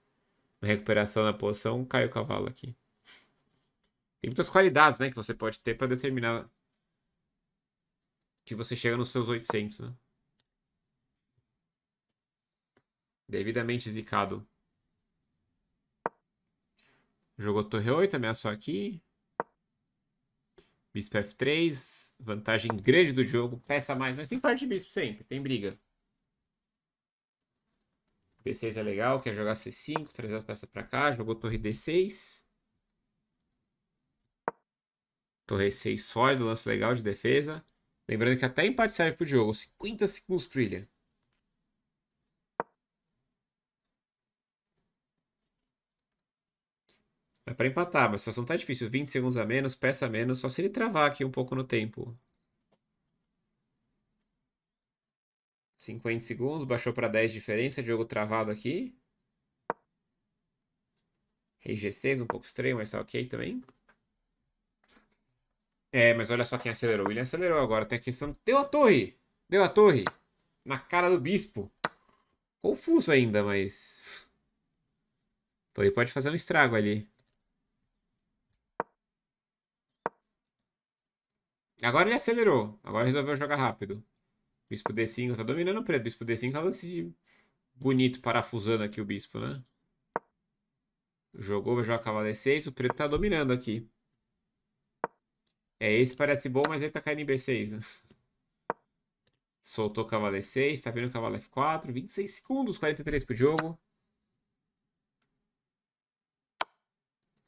na recuperação na posição. Caiu o cavalo aqui. Tem muitas qualidades, né, que você pode ter para determinar que você chega nos seus 800, né? Devidamente zicado. Jogou torre 8, ameaçou aqui. Bispo F3, vantagem grande do jogo, peça mais, mas tem parte de bispo sempre, tem briga. d 6 é legal, quer jogar C5, trazer as peças para cá, jogou torre D6. Torre 6 sólido, lance legal de defesa. Lembrando que até empate serve pro jogo. 50 segundos trilha. É para empatar, mas a situação tá difícil. 20 segundos a menos, peça a menos, só se ele travar aqui um pouco no tempo. 50 segundos, baixou para 10 diferença, jogo travado aqui. Rei G6, um pouco estranho, mas tá ok também. É, mas olha só quem acelerou. ele William acelerou agora. Tem a questão. Deu a torre! Deu a torre! Na cara do bispo. Confuso ainda, mas. Torre pode fazer um estrago ali. Agora ele acelerou. Agora resolveu jogar rápido. Bispo D5 está dominando o preto. Bispo D5 tá é lance bonito, parafusando aqui o bispo, né? Jogou, vai jogar cavalo E6. O preto está dominando aqui. É, esse parece bom, mas ele tá caindo em B6, né? Soltou cavalo E6, tá vendo cavalo F4. 26 segundos, 43 pro jogo.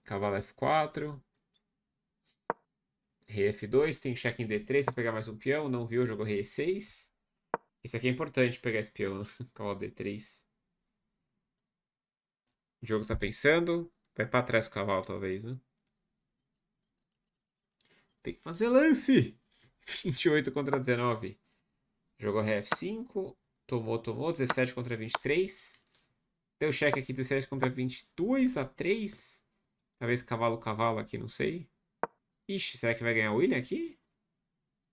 Cavalo F4. Rei F2, tem check em D3 pra pegar mais um peão. Não viu, jogou Rei E6. Isso aqui é importante pegar esse peão. Cavalo D3. O jogo tá pensando. Vai pra trás o cavalo, talvez, né? Tem que fazer lance! 28 contra 19. Jogou Rei F5. Tomou, tomou. 17 contra 23. Deu cheque aqui 17 contra 22 a 3. Talvez cavalo, cavalo aqui, não sei. Ixi, será que vai ganhar o William aqui?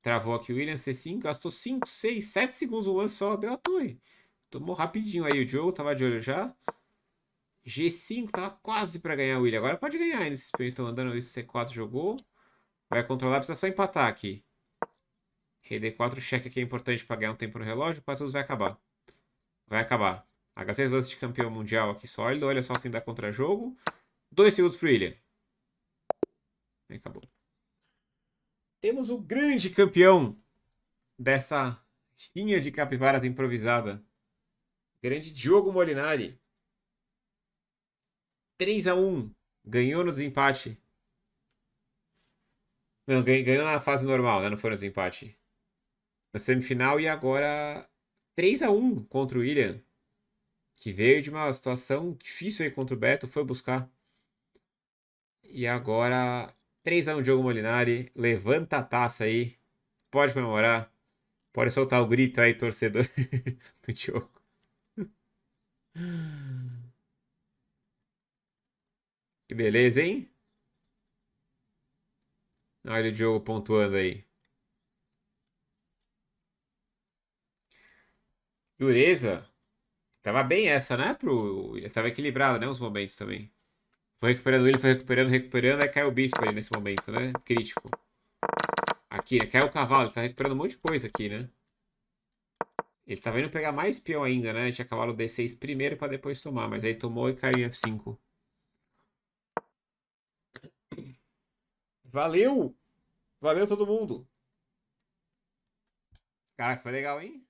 Travou aqui o William C5, gastou 5, 6, 7 segundos o lance só, deu a torre. Tomou rapidinho aí o Joe, tava de olho já. G5, tava quase para ganhar o William. Agora pode ganhar ainda, esses peões estão andando, isso C4 jogou. Vai controlar, precisa só empatar aqui. Rei D4, cheque aqui é importante para ganhar um tempo no relógio, quase tudo vai acabar. Vai acabar. H6 lance de campeão mundial aqui sólido, olha só assim dá contra-jogo. 2 segundos pro William. acabou temos o grande campeão dessa linha de capivaras improvisada. Grande Diogo Molinari. 3 a 1 Ganhou no desempate. Não, ganhou na fase normal, né? Não foi no desempate. Na semifinal e agora 3 a 1 contra o William. Que veio de uma situação difícil aí contra o Beto, foi buscar. E agora 3x1 Diogo Molinari. Levanta a taça aí. Pode comemorar. Pode soltar o grito aí, torcedor do Diogo. Que beleza, hein? Olha o Diogo pontuando aí. Dureza. Tava bem essa, né? Pro... Tava equilibrado, né? Os momentos também. Foi recuperando ele, foi recuperando, recuperando. Aí caiu o bispo ali nesse momento, né? Crítico. Aqui, né? Caiu o cavalo. Ele tá recuperando um monte de coisa aqui, né? Ele tá vendo pegar mais peão ainda, né? Tinha cavalo D6 primeiro pra depois tomar. Mas aí tomou e caiu em F5. Valeu! Valeu todo mundo! Caraca, foi legal, hein?